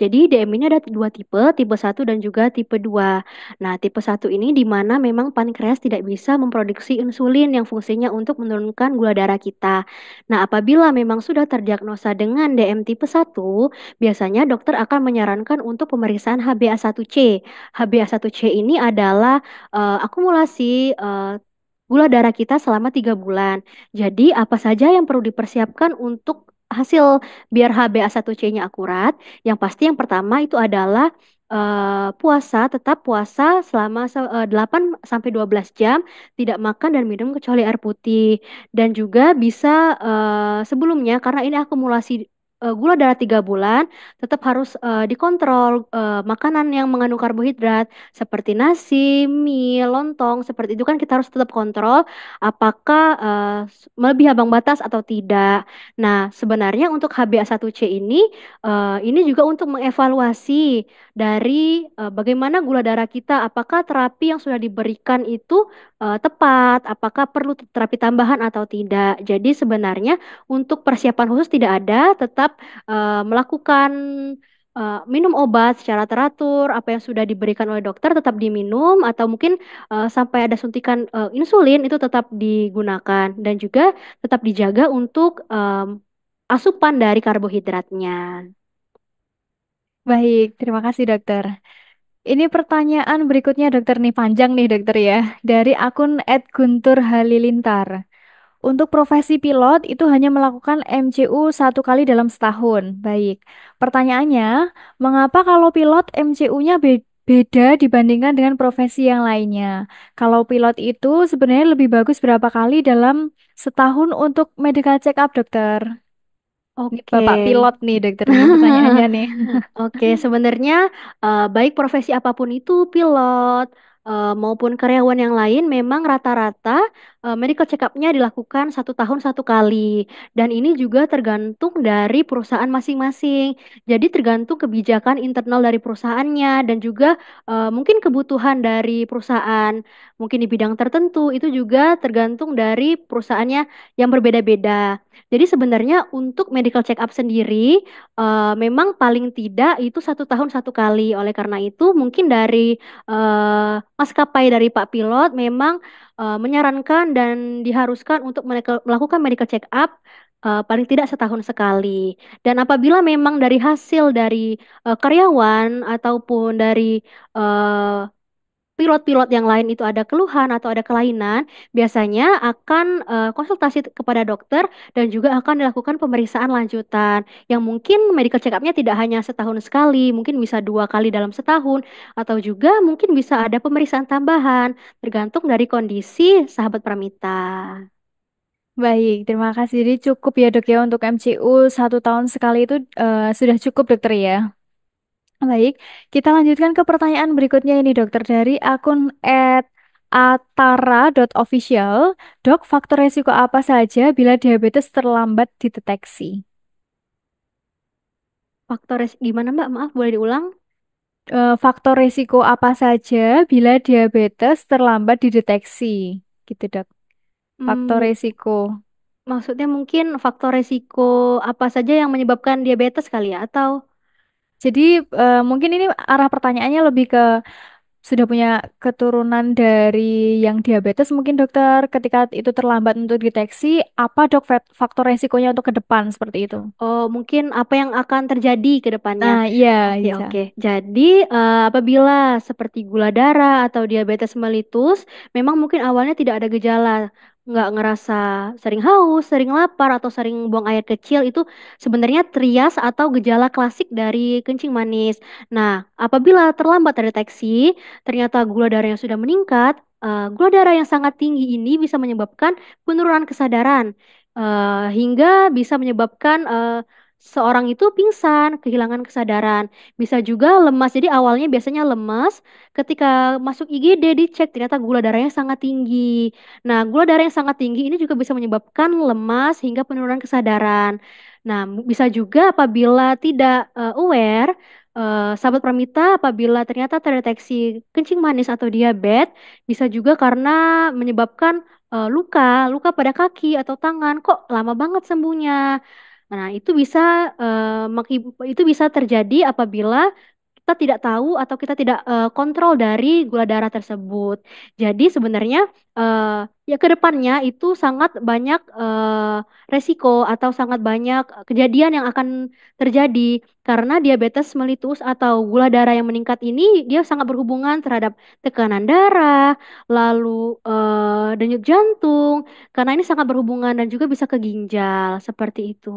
jadi DM ini ada dua tipe, tipe 1 dan juga tipe 2. Nah, tipe 1 ini di mana memang pankreas tidak bisa memproduksi insulin yang fungsinya untuk menurunkan gula darah kita. Nah, apabila memang sudah terdiagnosa dengan DM tipe 1, biasanya dokter akan menyarankan untuk pemeriksaan HbA1c. HbA1c ini adalah uh, akumulasi uh, gula darah kita selama tiga bulan. Jadi apa saja yang perlu dipersiapkan untuk hasil biar HbA1c-nya akurat? Yang pasti yang pertama itu adalah uh, puasa, tetap puasa selama uh, eh, 8 sampai 12 jam, tidak makan dan minum kecuali air putih dan juga bisa uh, sebelumnya karena ini akumulasi Eh, gula darah tiga bulan tetap harus uh, dikontrol uh, makanan yang mengandung karbohidrat seperti nasi, mie, lontong seperti itu kan kita harus tetap kontrol apakah uh, melebihi abang batas atau tidak. Nah sebenarnya untuk HbA1c ini uh, ini juga untuk mengevaluasi dari uh, bagaimana gula darah kita apakah terapi yang sudah diberikan itu uh, tepat, apakah perlu terapi tambahan atau tidak. Jadi sebenarnya untuk persiapan khusus tidak ada, tetap tetap uh, eh, melakukan uh, minum obat secara teratur, apa yang sudah diberikan oleh dokter tetap diminum atau mungkin uh, sampai ada suntikan uh, insulin itu tetap digunakan dan juga tetap dijaga untuk um, asupan dari karbohidratnya. Baik, terima kasih dokter. Ini pertanyaan berikutnya dokter nih panjang nih dokter ya dari akun @guntur halilintar. Untuk profesi pilot itu hanya melakukan MCU satu kali dalam setahun. Baik. Pertanyaannya, mengapa kalau pilot MCU-nya be- beda dibandingkan dengan profesi yang lainnya? Kalau pilot itu sebenarnya lebih bagus berapa kali dalam setahun untuk medical check up, dokter? Oke, Oke. Bapak pilot nih, dokter pertanyaannya *laughs* nih. Oke, sebenarnya uh, baik profesi apapun itu, pilot Uh, maupun karyawan yang lain, memang rata-rata Eh, medical check-up-nya dilakukan satu tahun satu kali. Dan ini juga tergantung dari perusahaan masing-masing. Jadi tergantung kebijakan internal dari perusahaannya dan juga uh, mungkin kebutuhan dari perusahaan mungkin di bidang tertentu itu juga tergantung dari perusahaannya yang berbeda-beda. Jadi sebenarnya untuk medical check-up sendiri uh, memang paling tidak itu satu tahun satu kali. Oleh karena itu mungkin dari uh, maskapai dari Pak Pilot memang uh, menyarankan dan diharuskan untuk melakukan medical check up uh, paling tidak setahun sekali. Dan apabila memang dari hasil dari uh, karyawan ataupun dari uh, pilot-pilot yang lain itu ada keluhan atau ada kelainan, biasanya akan uh, konsultasi kepada dokter dan juga akan dilakukan pemeriksaan lanjutan yang mungkin medical check-up-nya tidak hanya setahun sekali, mungkin bisa dua kali dalam setahun atau juga mungkin bisa ada pemeriksaan tambahan tergantung dari kondisi sahabat Pramita. Baik, terima kasih. Jadi cukup ya dok ya untuk MCU satu tahun sekali itu uh, sudah cukup dokter ya. Baik, kita lanjutkan ke pertanyaan berikutnya ini dokter dari akun @atara.official. Dok, faktor resiko apa saja bila diabetes terlambat dideteksi? Faktor resiko gimana Mbak? Maaf, boleh diulang? Eh, faktor resiko apa saja bila diabetes terlambat dideteksi? Gitu dok. Faktor Hmm, resiko. maksudnya mungkin faktor resiko apa saja yang menyebabkan diabetes kali ya? Atau jadi eh, mungkin ini arah pertanyaannya lebih ke sudah punya keturunan dari yang diabetes mungkin dokter ketika itu terlambat untuk deteksi apa dok faktor resikonya untuk ke depan seperti itu. Oh, mungkin apa yang akan terjadi ke depannya? Nah, iya Oke, bisa. oke. Jadi, eh, apabila seperti gula darah atau diabetes melitus, memang mungkin awalnya tidak ada gejala nggak ngerasa sering haus, sering lapar, atau sering buang air kecil itu sebenarnya trias atau gejala klasik dari kencing manis. Nah, apabila terlambat terdeteksi, ternyata gula darah yang sudah meningkat, uh, gula darah yang sangat tinggi ini bisa menyebabkan penurunan kesadaran, uh, hingga bisa menyebabkan uh, seorang itu pingsan, kehilangan kesadaran. Bisa juga lemas. Jadi awalnya biasanya lemas, ketika masuk IGD dicek ternyata gula darahnya sangat tinggi. Nah, gula darah yang sangat tinggi ini juga bisa menyebabkan lemas hingga penurunan kesadaran. Nah, bisa juga apabila tidak uh, aware Uh, sahabat Pramita, apabila ternyata terdeteksi kencing manis atau diabetes, bisa juga karena menyebabkan uh, luka, luka pada kaki atau tangan, kok lama banget sembuhnya. Nah, itu bisa uh, itu bisa terjadi apabila kita tidak tahu atau kita tidak uh, kontrol dari gula darah tersebut. Jadi sebenarnya uh, ya kedepannya itu sangat banyak uh, resiko atau sangat banyak kejadian yang akan terjadi karena diabetes melitus atau gula darah yang meningkat ini dia sangat berhubungan terhadap tekanan darah, lalu uh, denyut jantung karena ini sangat berhubungan dan juga bisa ke ginjal seperti itu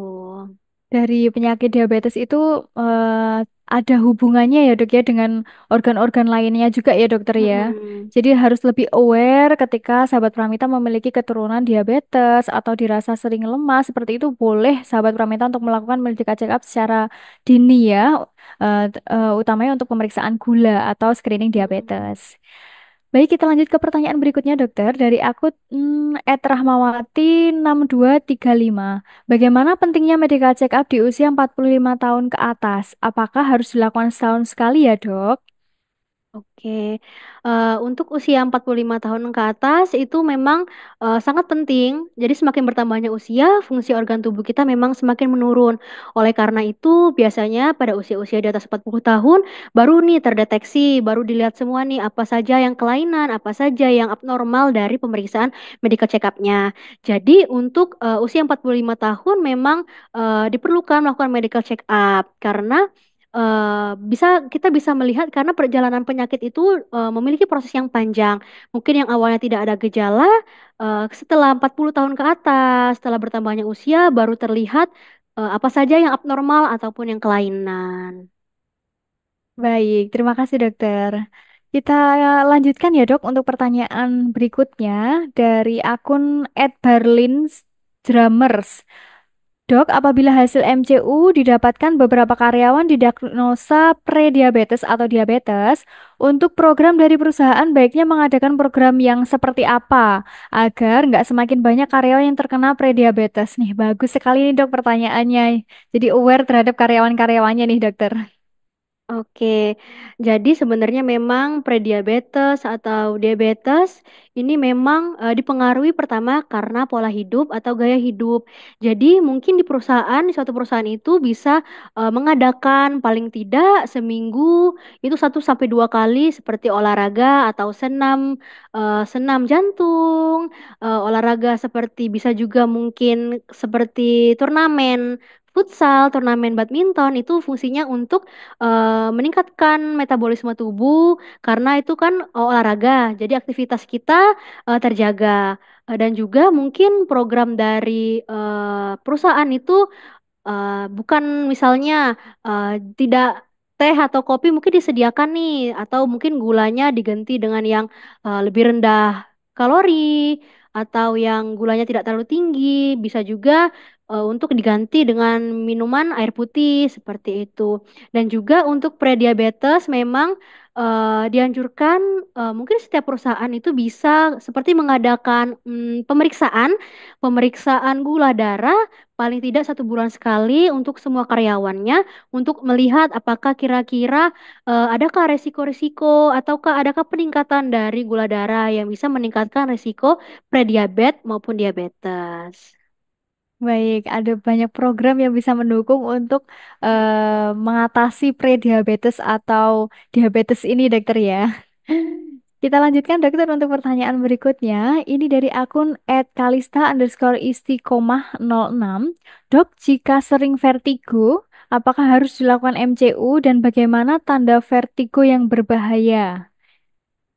dari penyakit diabetes itu eh, ada hubungannya ya dok ya dengan organ-organ lainnya juga ya dokter ya. mm Jadi harus lebih aware ketika sahabat Pramita memiliki keturunan diabetes atau dirasa sering lemas seperti itu boleh sahabat Pramita untuk melakukan medical check up secara dini ya, eh, uh, utamanya untuk pemeriksaan gula atau screening diabetes. Baik, kita lanjut ke pertanyaan berikutnya, dokter. Dari aku, hmm, Ed Rahmawati 6235. Bagaimana pentingnya medical check up di usia 45 tahun ke atas? Apakah harus dilakukan setahun sekali ya, dok? Oke, uh, untuk usia 45 tahun ke atas itu memang uh, sangat penting. Jadi semakin bertambahnya usia, fungsi organ tubuh kita memang semakin menurun. Oleh karena itu, biasanya pada usia-usia di atas 40 tahun baru nih terdeteksi, baru dilihat semua nih apa saja yang kelainan, apa saja yang abnormal dari pemeriksaan medical check-up-nya. Jadi untuk uh, usia 45 tahun memang uh, diperlukan melakukan medical check-up karena Eh, bisa kita bisa melihat karena perjalanan penyakit itu uh, memiliki proses yang panjang. Mungkin yang awalnya tidak ada gejala, uh, setelah 40 tahun ke atas, setelah bertambahnya usia baru terlihat uh, apa saja yang abnormal ataupun yang kelainan. Baik, terima kasih dokter. Kita lanjutkan ya dok untuk pertanyaan berikutnya dari akun Drummers. Dok, apabila hasil MCU didapatkan beberapa karyawan didiagnosa prediabetes atau diabetes, untuk program dari perusahaan baiknya mengadakan program yang seperti apa agar nggak semakin banyak karyawan yang terkena prediabetes nih. Bagus sekali nih dok pertanyaannya. Jadi aware terhadap karyawan-karyawannya nih dokter. Oke, jadi sebenarnya memang prediabetes atau diabetes ini memang e, dipengaruhi pertama karena pola hidup atau gaya hidup. Jadi mungkin di perusahaan, di suatu perusahaan itu bisa e, mengadakan paling tidak seminggu itu satu sampai dua kali seperti olahraga atau senam e, senam jantung, e, olahraga seperti bisa juga mungkin seperti turnamen futsal, turnamen badminton itu fungsinya untuk uh, meningkatkan metabolisme tubuh karena itu kan eh, olahraga. Jadi aktivitas kita uh, terjaga uh, dan juga mungkin program dari uh, perusahaan itu uh, bukan misalnya uh, tidak teh atau kopi mungkin disediakan nih atau mungkin gulanya diganti dengan yang uh, lebih rendah kalori atau yang gulanya tidak terlalu tinggi bisa juga uh, untuk diganti dengan minuman air putih seperti itu. Dan juga untuk prediabetes memang uh, dianjurkan uh, mungkin setiap perusahaan itu bisa seperti mengadakan hmm, pemeriksaan pemeriksaan gula darah paling tidak satu bulan sekali untuk semua karyawannya untuk melihat apakah kira-kira uh, adakah resiko-resiko ataukah adakah peningkatan dari gula darah yang bisa meningkatkan resiko prediabetes maupun diabetes. Baik, ada banyak program yang bisa mendukung untuk eh, mengatasi prediabetes atau diabetes ini, dokter ya. Kita lanjutkan dokter untuk pertanyaan berikutnya. Ini dari akun @kalista underscore istiqomah 06. Dok, jika sering vertigo, apakah harus dilakukan MCU dan bagaimana tanda vertigo yang berbahaya?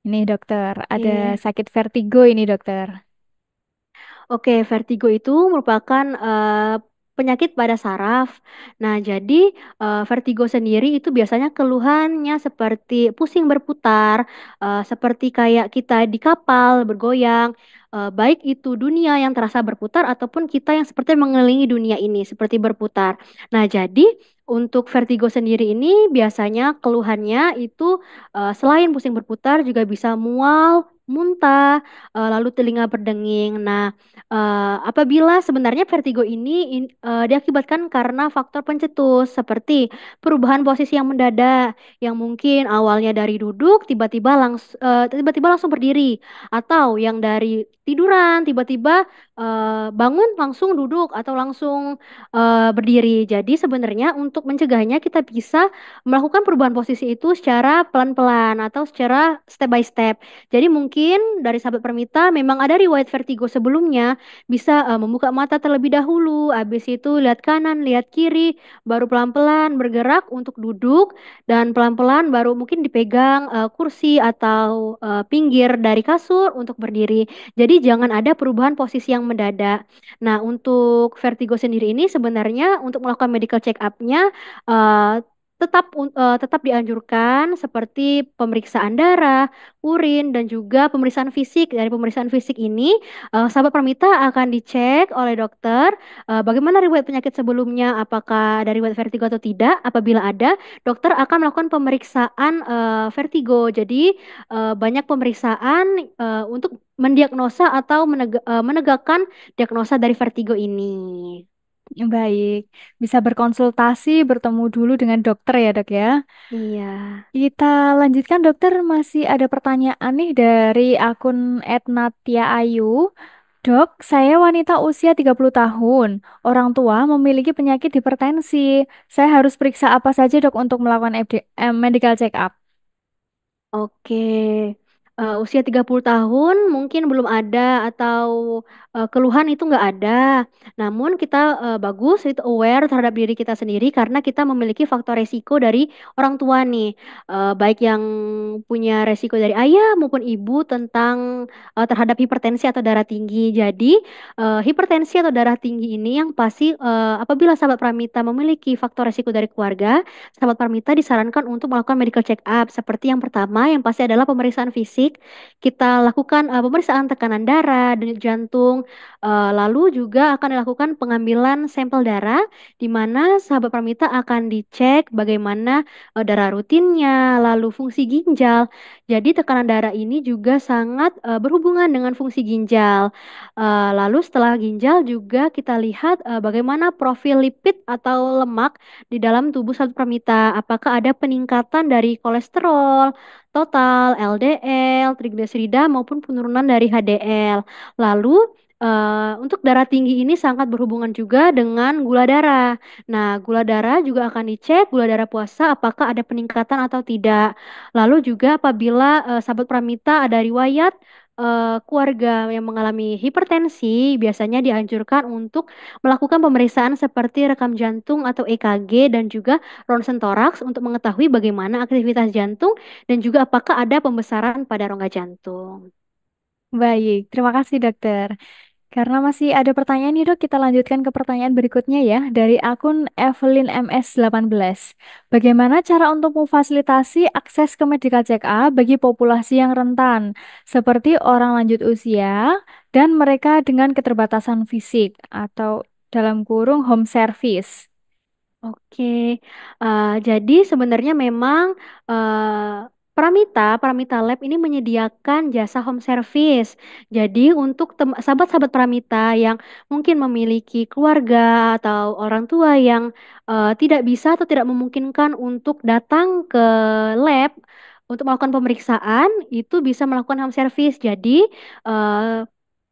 Ini dokter, ada yeah. sakit vertigo ini dokter. Oke, vertigo itu merupakan uh, penyakit pada saraf. Nah, jadi uh, vertigo sendiri itu biasanya keluhannya seperti pusing berputar, uh, seperti kayak kita di kapal bergoyang, uh, baik itu dunia yang terasa berputar ataupun kita yang seperti mengelilingi dunia ini seperti berputar. Nah, jadi untuk vertigo sendiri ini biasanya keluhannya itu uh, selain pusing berputar juga bisa mual, muntah, uh, lalu telinga berdenging. Nah, uh, apabila sebenarnya vertigo ini in, uh, diakibatkan karena faktor pencetus seperti perubahan posisi yang mendadak, yang mungkin awalnya dari duduk tiba-tiba langsung uh, tiba-tiba langsung berdiri atau yang dari tiduran, tiba-tiba uh, bangun langsung duduk atau langsung uh, berdiri. Jadi sebenarnya untuk mencegahnya kita bisa melakukan perubahan posisi itu secara pelan-pelan atau secara step by step. Jadi mungkin dari sahabat permita memang ada riwayat vertigo sebelumnya, bisa uh, membuka mata terlebih dahulu, habis itu lihat kanan, lihat kiri, baru pelan-pelan bergerak untuk duduk dan pelan-pelan baru mungkin dipegang uh, kursi atau uh, pinggir dari kasur untuk berdiri. Jadi jadi jangan ada perubahan posisi yang mendadak. Nah, untuk vertigo sendiri ini sebenarnya untuk melakukan medical check up-nya uh, tetap uh, tetap dianjurkan seperti pemeriksaan darah, urin dan juga pemeriksaan fisik. Dari pemeriksaan fisik ini uh, sahabat permita akan dicek oleh dokter uh, bagaimana riwayat penyakit sebelumnya, apakah dari riwayat vertigo atau tidak. Apabila ada, dokter akan melakukan pemeriksaan uh, vertigo. Jadi uh, banyak pemeriksaan uh, untuk mendiagnosa atau menegakkan diagnosa dari vertigo ini. Baik, bisa berkonsultasi, bertemu dulu dengan dokter ya dok ya. Iya. Kita lanjutkan dokter, masih ada pertanyaan nih dari akun Etnatia Ayu. Dok, saya wanita usia 30 tahun. Orang tua memiliki penyakit hipertensi. Saya harus periksa apa saja dok untuk melakukan FD eh, medical check up? Oke, uh, usia 30 tahun mungkin belum ada atau uh, keluhan itu nggak ada. Namun kita uh, bagus itu aware terhadap diri kita sendiri karena kita memiliki faktor resiko dari orang tua nih, uh, baik yang punya resiko dari ayah maupun ibu tentang uh, terhadap hipertensi atau darah tinggi. Jadi uh, hipertensi atau darah tinggi ini yang pasti uh, apabila sahabat Pramita memiliki faktor resiko dari keluarga, sahabat Pramita disarankan untuk melakukan medical check up seperti yang pertama yang pasti adalah pemeriksaan fisik. Kita lakukan uh, pemeriksaan tekanan darah, denyut jantung, Uh, lalu juga akan dilakukan pengambilan sampel darah di mana sahabat Pramita akan dicek bagaimana uh, darah rutinnya, lalu fungsi ginjal. Jadi tekanan darah ini juga sangat uh, berhubungan dengan fungsi ginjal. Uh, lalu setelah ginjal juga kita lihat uh, bagaimana profil lipid atau lemak di dalam tubuh sahabat Pramita. Apakah ada peningkatan dari kolesterol total, LDL, trigliserida maupun penurunan dari HDL. Lalu Uh, untuk darah tinggi ini sangat berhubungan juga dengan gula darah. Nah, gula darah juga akan dicek gula darah puasa apakah ada peningkatan atau tidak. Lalu juga apabila uh, sahabat pramita ada riwayat uh, keluarga yang mengalami hipertensi biasanya dianjurkan untuk melakukan pemeriksaan seperti rekam jantung atau EKG dan juga ronsen toraks untuk mengetahui bagaimana aktivitas jantung dan juga apakah ada pembesaran pada rongga jantung. Baik, terima kasih dokter. Karena masih ada pertanyaan nih dok, kita lanjutkan ke pertanyaan berikutnya ya dari akun Evelyn MS18. Bagaimana cara untuk memfasilitasi akses ke medical check up bagi populasi yang rentan, seperti orang lanjut usia dan mereka dengan keterbatasan fisik atau dalam kurung home service? Oke, uh, jadi sebenarnya memang uh, Pramita, Pramita Lab ini menyediakan jasa home service. Jadi untuk sahabat-sahabat Pramita yang mungkin memiliki keluarga atau orang tua yang uh, tidak bisa atau tidak memungkinkan untuk datang ke lab untuk melakukan pemeriksaan itu bisa melakukan home service. Jadi uh,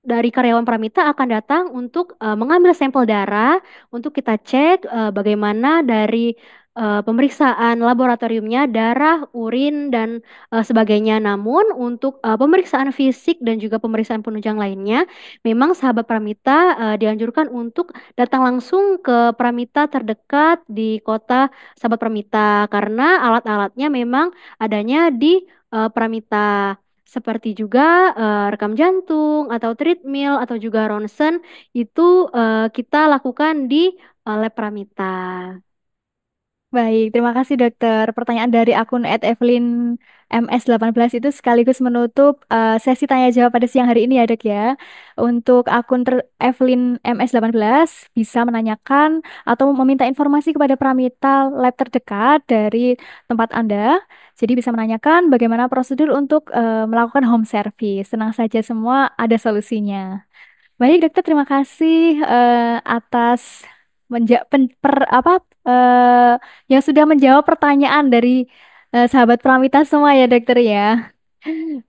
dari karyawan Pramita akan datang untuk uh, mengambil sampel darah untuk kita cek uh, bagaimana dari uh, pemeriksaan laboratoriumnya darah, urin dan uh, sebagainya. Namun untuk uh, pemeriksaan fisik dan juga pemeriksaan penunjang lainnya, memang sahabat Pramita uh, dianjurkan untuk datang langsung ke Pramita terdekat di kota sahabat Pramita karena alat-alatnya memang adanya di uh, Pramita seperti juga uh, rekam jantung atau treadmill atau juga ronsen itu uh, kita lakukan di uh, lab Pramita. Baik, terima kasih dokter. Pertanyaan dari akun @evelyn_ms18 itu sekaligus menutup eh, sesi tanya jawab pada siang hari ini ya dok ya. Untuk akun ter- Evelyn MS18 bisa menanyakan atau meminta informasi kepada Pramita Lab terdekat dari tempat Anda. Jadi bisa menanyakan bagaimana prosedur untuk eh, melakukan home service. senang saja semua ada solusinya. Baik dokter, terima kasih eh, atas menja pen, per, apa uh, yang sudah menjawab pertanyaan dari uh, sahabat Pramita semua ya dokter ya.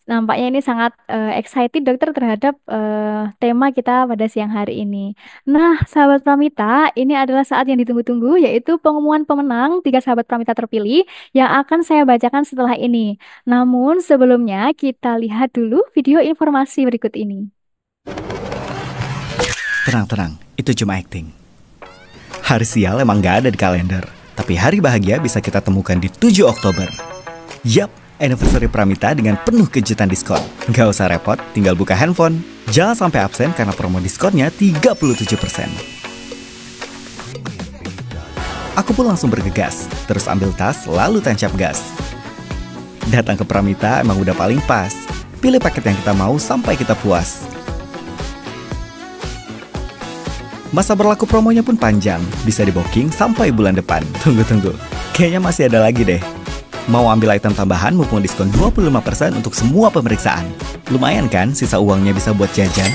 Nampaknya ini sangat uh, excited dokter terhadap uh, tema kita pada siang hari ini. Nah, sahabat Pramita, ini adalah saat yang ditunggu-tunggu yaitu pengumuman pemenang tiga sahabat Pramita terpilih yang akan saya bacakan setelah ini. Namun sebelumnya kita lihat dulu video informasi berikut ini. Tenang, tenang. Itu cuma acting. Hari sial emang gak ada di kalender, tapi hari bahagia bisa kita temukan di 7 Oktober. Yap, anniversary Pramita dengan penuh kejutan diskon. Nggak usah repot, tinggal buka handphone. Jangan sampai absen karena promo diskonnya 37%. Aku pun langsung bergegas, terus ambil tas lalu tancap gas. Datang ke Pramita emang udah paling pas. Pilih paket yang kita mau sampai kita puas. Masa berlaku promonya pun panjang, bisa di booking sampai bulan depan. Tunggu-tunggu, kayaknya masih ada lagi deh. Mau ambil item tambahan mumpung diskon 25% untuk semua pemeriksaan. Lumayan kan sisa uangnya bisa buat jajan?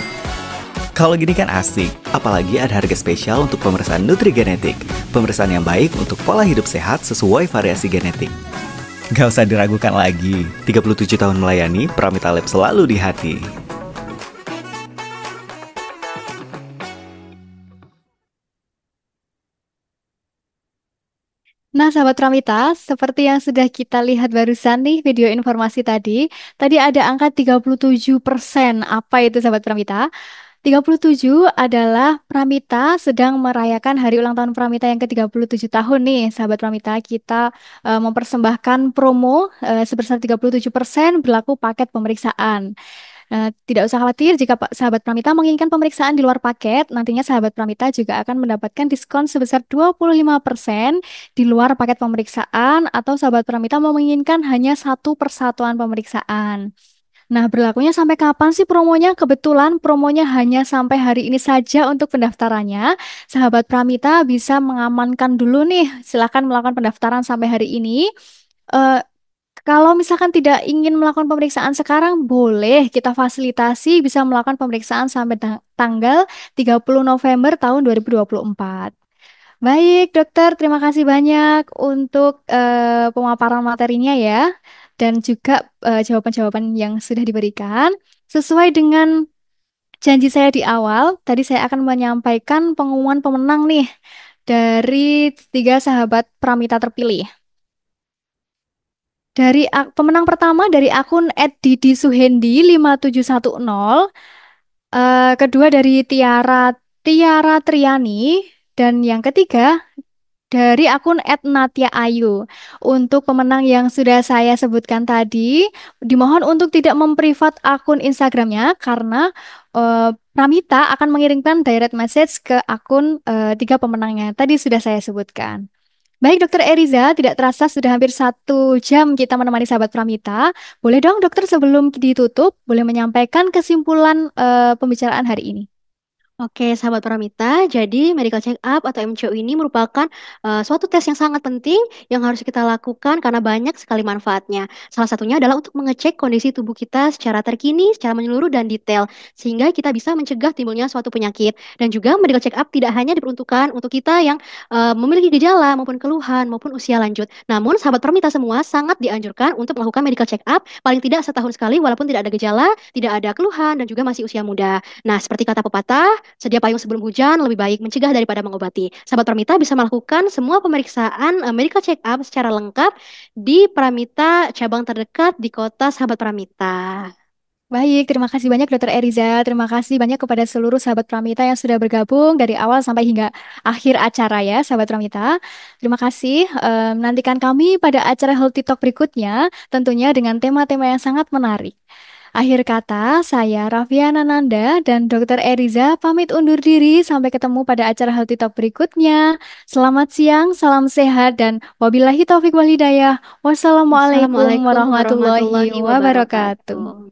Kalau gini kan asik, apalagi ada harga spesial untuk pemeriksaan nutrigenetik. Pemeriksaan yang baik untuk pola hidup sehat sesuai variasi genetik. Gak usah diragukan lagi, 37 tahun melayani, Pramita Lab selalu di hati. Nah, sahabat Pramita, seperti yang sudah kita lihat barusan nih video informasi tadi, tadi ada angka 37%. Apa itu sahabat Pramita? 37 adalah Pramita sedang merayakan hari ulang tahun Pramita yang ke-37 tahun nih, sahabat Pramita. Kita uh, mempersembahkan promo uh, sebesar 37% berlaku paket pemeriksaan. Eh, tidak usah khawatir jika sahabat Pramita menginginkan pemeriksaan di luar paket, nantinya sahabat Pramita juga akan mendapatkan diskon sebesar 25% di luar paket pemeriksaan atau sahabat Pramita mau menginginkan hanya satu persatuan pemeriksaan. Nah, berlakunya sampai kapan sih promonya? Kebetulan promonya hanya sampai hari ini saja untuk pendaftarannya. Sahabat Pramita bisa mengamankan dulu nih. Silahkan melakukan pendaftaran sampai hari ini. Uh, kalau misalkan tidak ingin melakukan pemeriksaan sekarang, boleh kita fasilitasi bisa melakukan pemeriksaan sampai tanggal 30 November tahun 2024. Baik, dokter, terima kasih banyak untuk uh, pemaparan materinya ya dan juga eh, jawaban-jawaban uh, yang sudah diberikan sesuai dengan janji saya di awal, tadi saya akan menyampaikan pengumuman pemenang nih dari tiga sahabat Pramita terpilih dari pemenang pertama dari akun @didisuhendi5710 uh, eh, kedua dari Tiara Tiara Triani dan yang ketiga dari akun @natia ayu. Untuk pemenang yang sudah saya sebutkan tadi, dimohon untuk tidak memprivat akun Instagramnya karena uh, Pramita akan mengirimkan direct message ke akun uh, tiga pemenangnya tadi sudah saya sebutkan. Baik, Dokter Eriza, tidak terasa sudah hampir satu jam kita menemani sahabat Pramita. Boleh dong, Dokter, sebelum ditutup, boleh menyampaikan kesimpulan uh, pembicaraan hari ini. Oke, sahabat Pramita, jadi medical check up atau MCO ini merupakan uh, suatu tes yang sangat penting yang harus kita lakukan karena banyak sekali manfaatnya. Salah satunya adalah untuk mengecek kondisi tubuh kita secara terkini, secara menyeluruh dan detail, sehingga kita bisa mencegah timbulnya suatu penyakit. Dan juga medical check up tidak hanya diperuntukkan untuk kita yang uh, memiliki gejala maupun keluhan maupun usia lanjut. Namun, sahabat Pramita semua sangat dianjurkan untuk melakukan medical check up paling tidak setahun sekali walaupun tidak ada gejala, tidak ada keluhan dan juga masih usia muda. Nah, seperti kata pepatah, sedia payung sebelum hujan lebih baik mencegah daripada mengobati. Sahabat Pramita bisa melakukan semua pemeriksaan uh, medical check up secara lengkap di Pramita cabang terdekat di kota Sahabat Pramita. Baik, terima kasih banyak Dokter Eriza. Terima kasih banyak kepada seluruh sahabat Pramita yang sudah bergabung dari awal sampai hingga akhir acara ya, sahabat Pramita. Terima kasih. Um, nantikan kami pada acara Healthy Talk berikutnya, tentunya dengan tema-tema yang sangat menarik. Akhir kata, saya Raffiana Nanda dan Dr. Eriza pamit undur diri sampai ketemu pada acara Healthy Talk berikutnya. Selamat siang, salam sehat, dan wabillahi taufik walhidayah. Wassalamualaikum, Wassalamualaikum warahmatullahi wabarakatuh.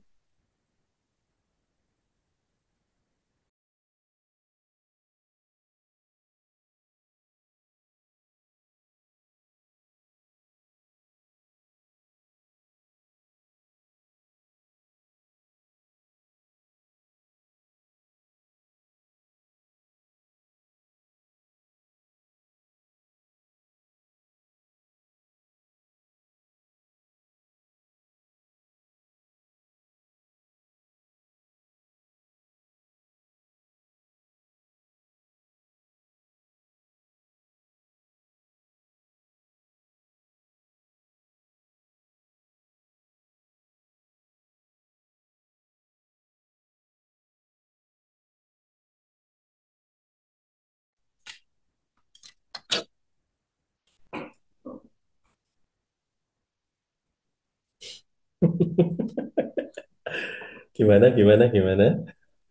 gimana gimana gimana?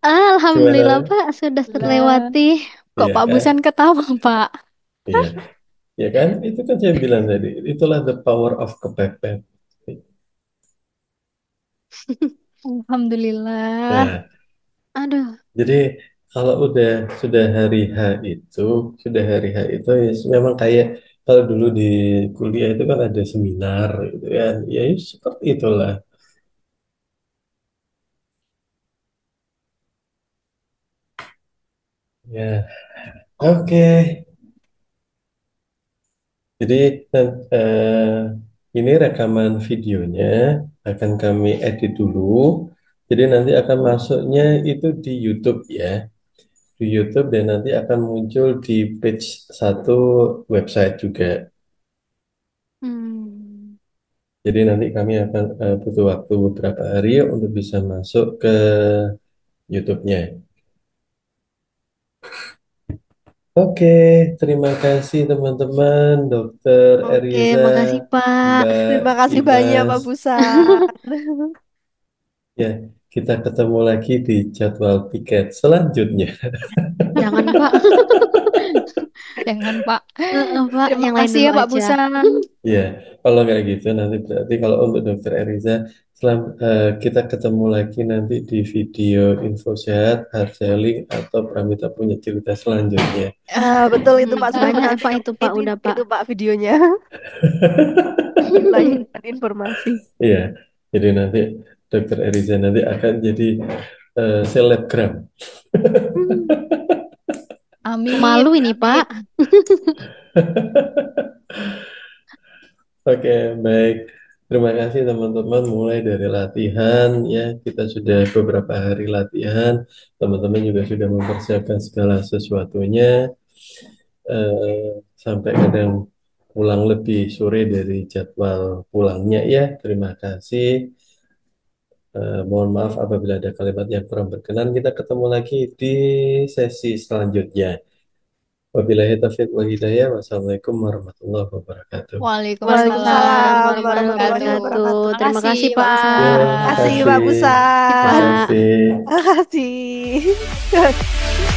Alhamdulillah gimana? Pak sudah iya. terlewati. Kok ya, Pak kan? Busan ketawa Pak? Iya. Ya kan? Itu kan saya bilang tadi, itulah the power of kepepet. Alhamdulillah. Nah, Aduh. Jadi kalau udah sudah hari H itu, sudah hari H itu ya memang kayak kalau dulu di kuliah itu kan ada seminar gitu kan ya, ya seperti itulah ya oke jadi eh, eh, ini rekaman videonya akan kami edit dulu jadi nanti akan masuknya itu di YouTube ya di YouTube dan nanti akan muncul di page satu website juga. Hmm. Jadi nanti kami akan uh, butuh waktu beberapa hari untuk bisa masuk ke YouTube-nya. Oke, terima kasih teman-teman, Dokter Oke, terima kasih Pak. Mbak Terima kasih Ibas. banyak Pak Busa. *laughs* ya kita ketemu lagi di jadwal piket selanjutnya. *laughs* Jangan Pak. *laughs* Jangan Pak. Pak Terima yang kasih ya Pak Busan. Iya, kalau nggak gitu nanti berarti kalau untuk Dokter Eriza selam, uh, kita ketemu lagi nanti di video info sehat, hard selling atau Pramita punya cerita selanjutnya. Uh, betul itu Pak sebanyak apa itu Pak udah Pak. Itu Pak videonya. Lain *laughs* informasi. Iya. Jadi nanti Dokter Eriza nanti akan jadi eh, selebgram. Hmm. Amin. Malu ini Pak. *laughs* Oke, okay, baik. Terima kasih teman-teman. Mulai dari latihan ya, kita sudah beberapa hari latihan. Teman-teman juga sudah mempersiapkan segala sesuatunya. Uh, sampai kadang pulang lebih sore dari jadwal pulangnya ya. Terima kasih. Eh, mohon maaf apabila ada kalimat yang kurang berkenan. Kita ketemu lagi di sesi selanjutnya. Wabillahi taufiq wal hidayah. Wassalamualaikum warahmatullahi wabarakatuh. Waalaikumsalam warahmatullahi wabarakatuh. Ya, Terima kasih, Pak. Terima kasih, Pak Busa. Terima kasih. Terima kasih.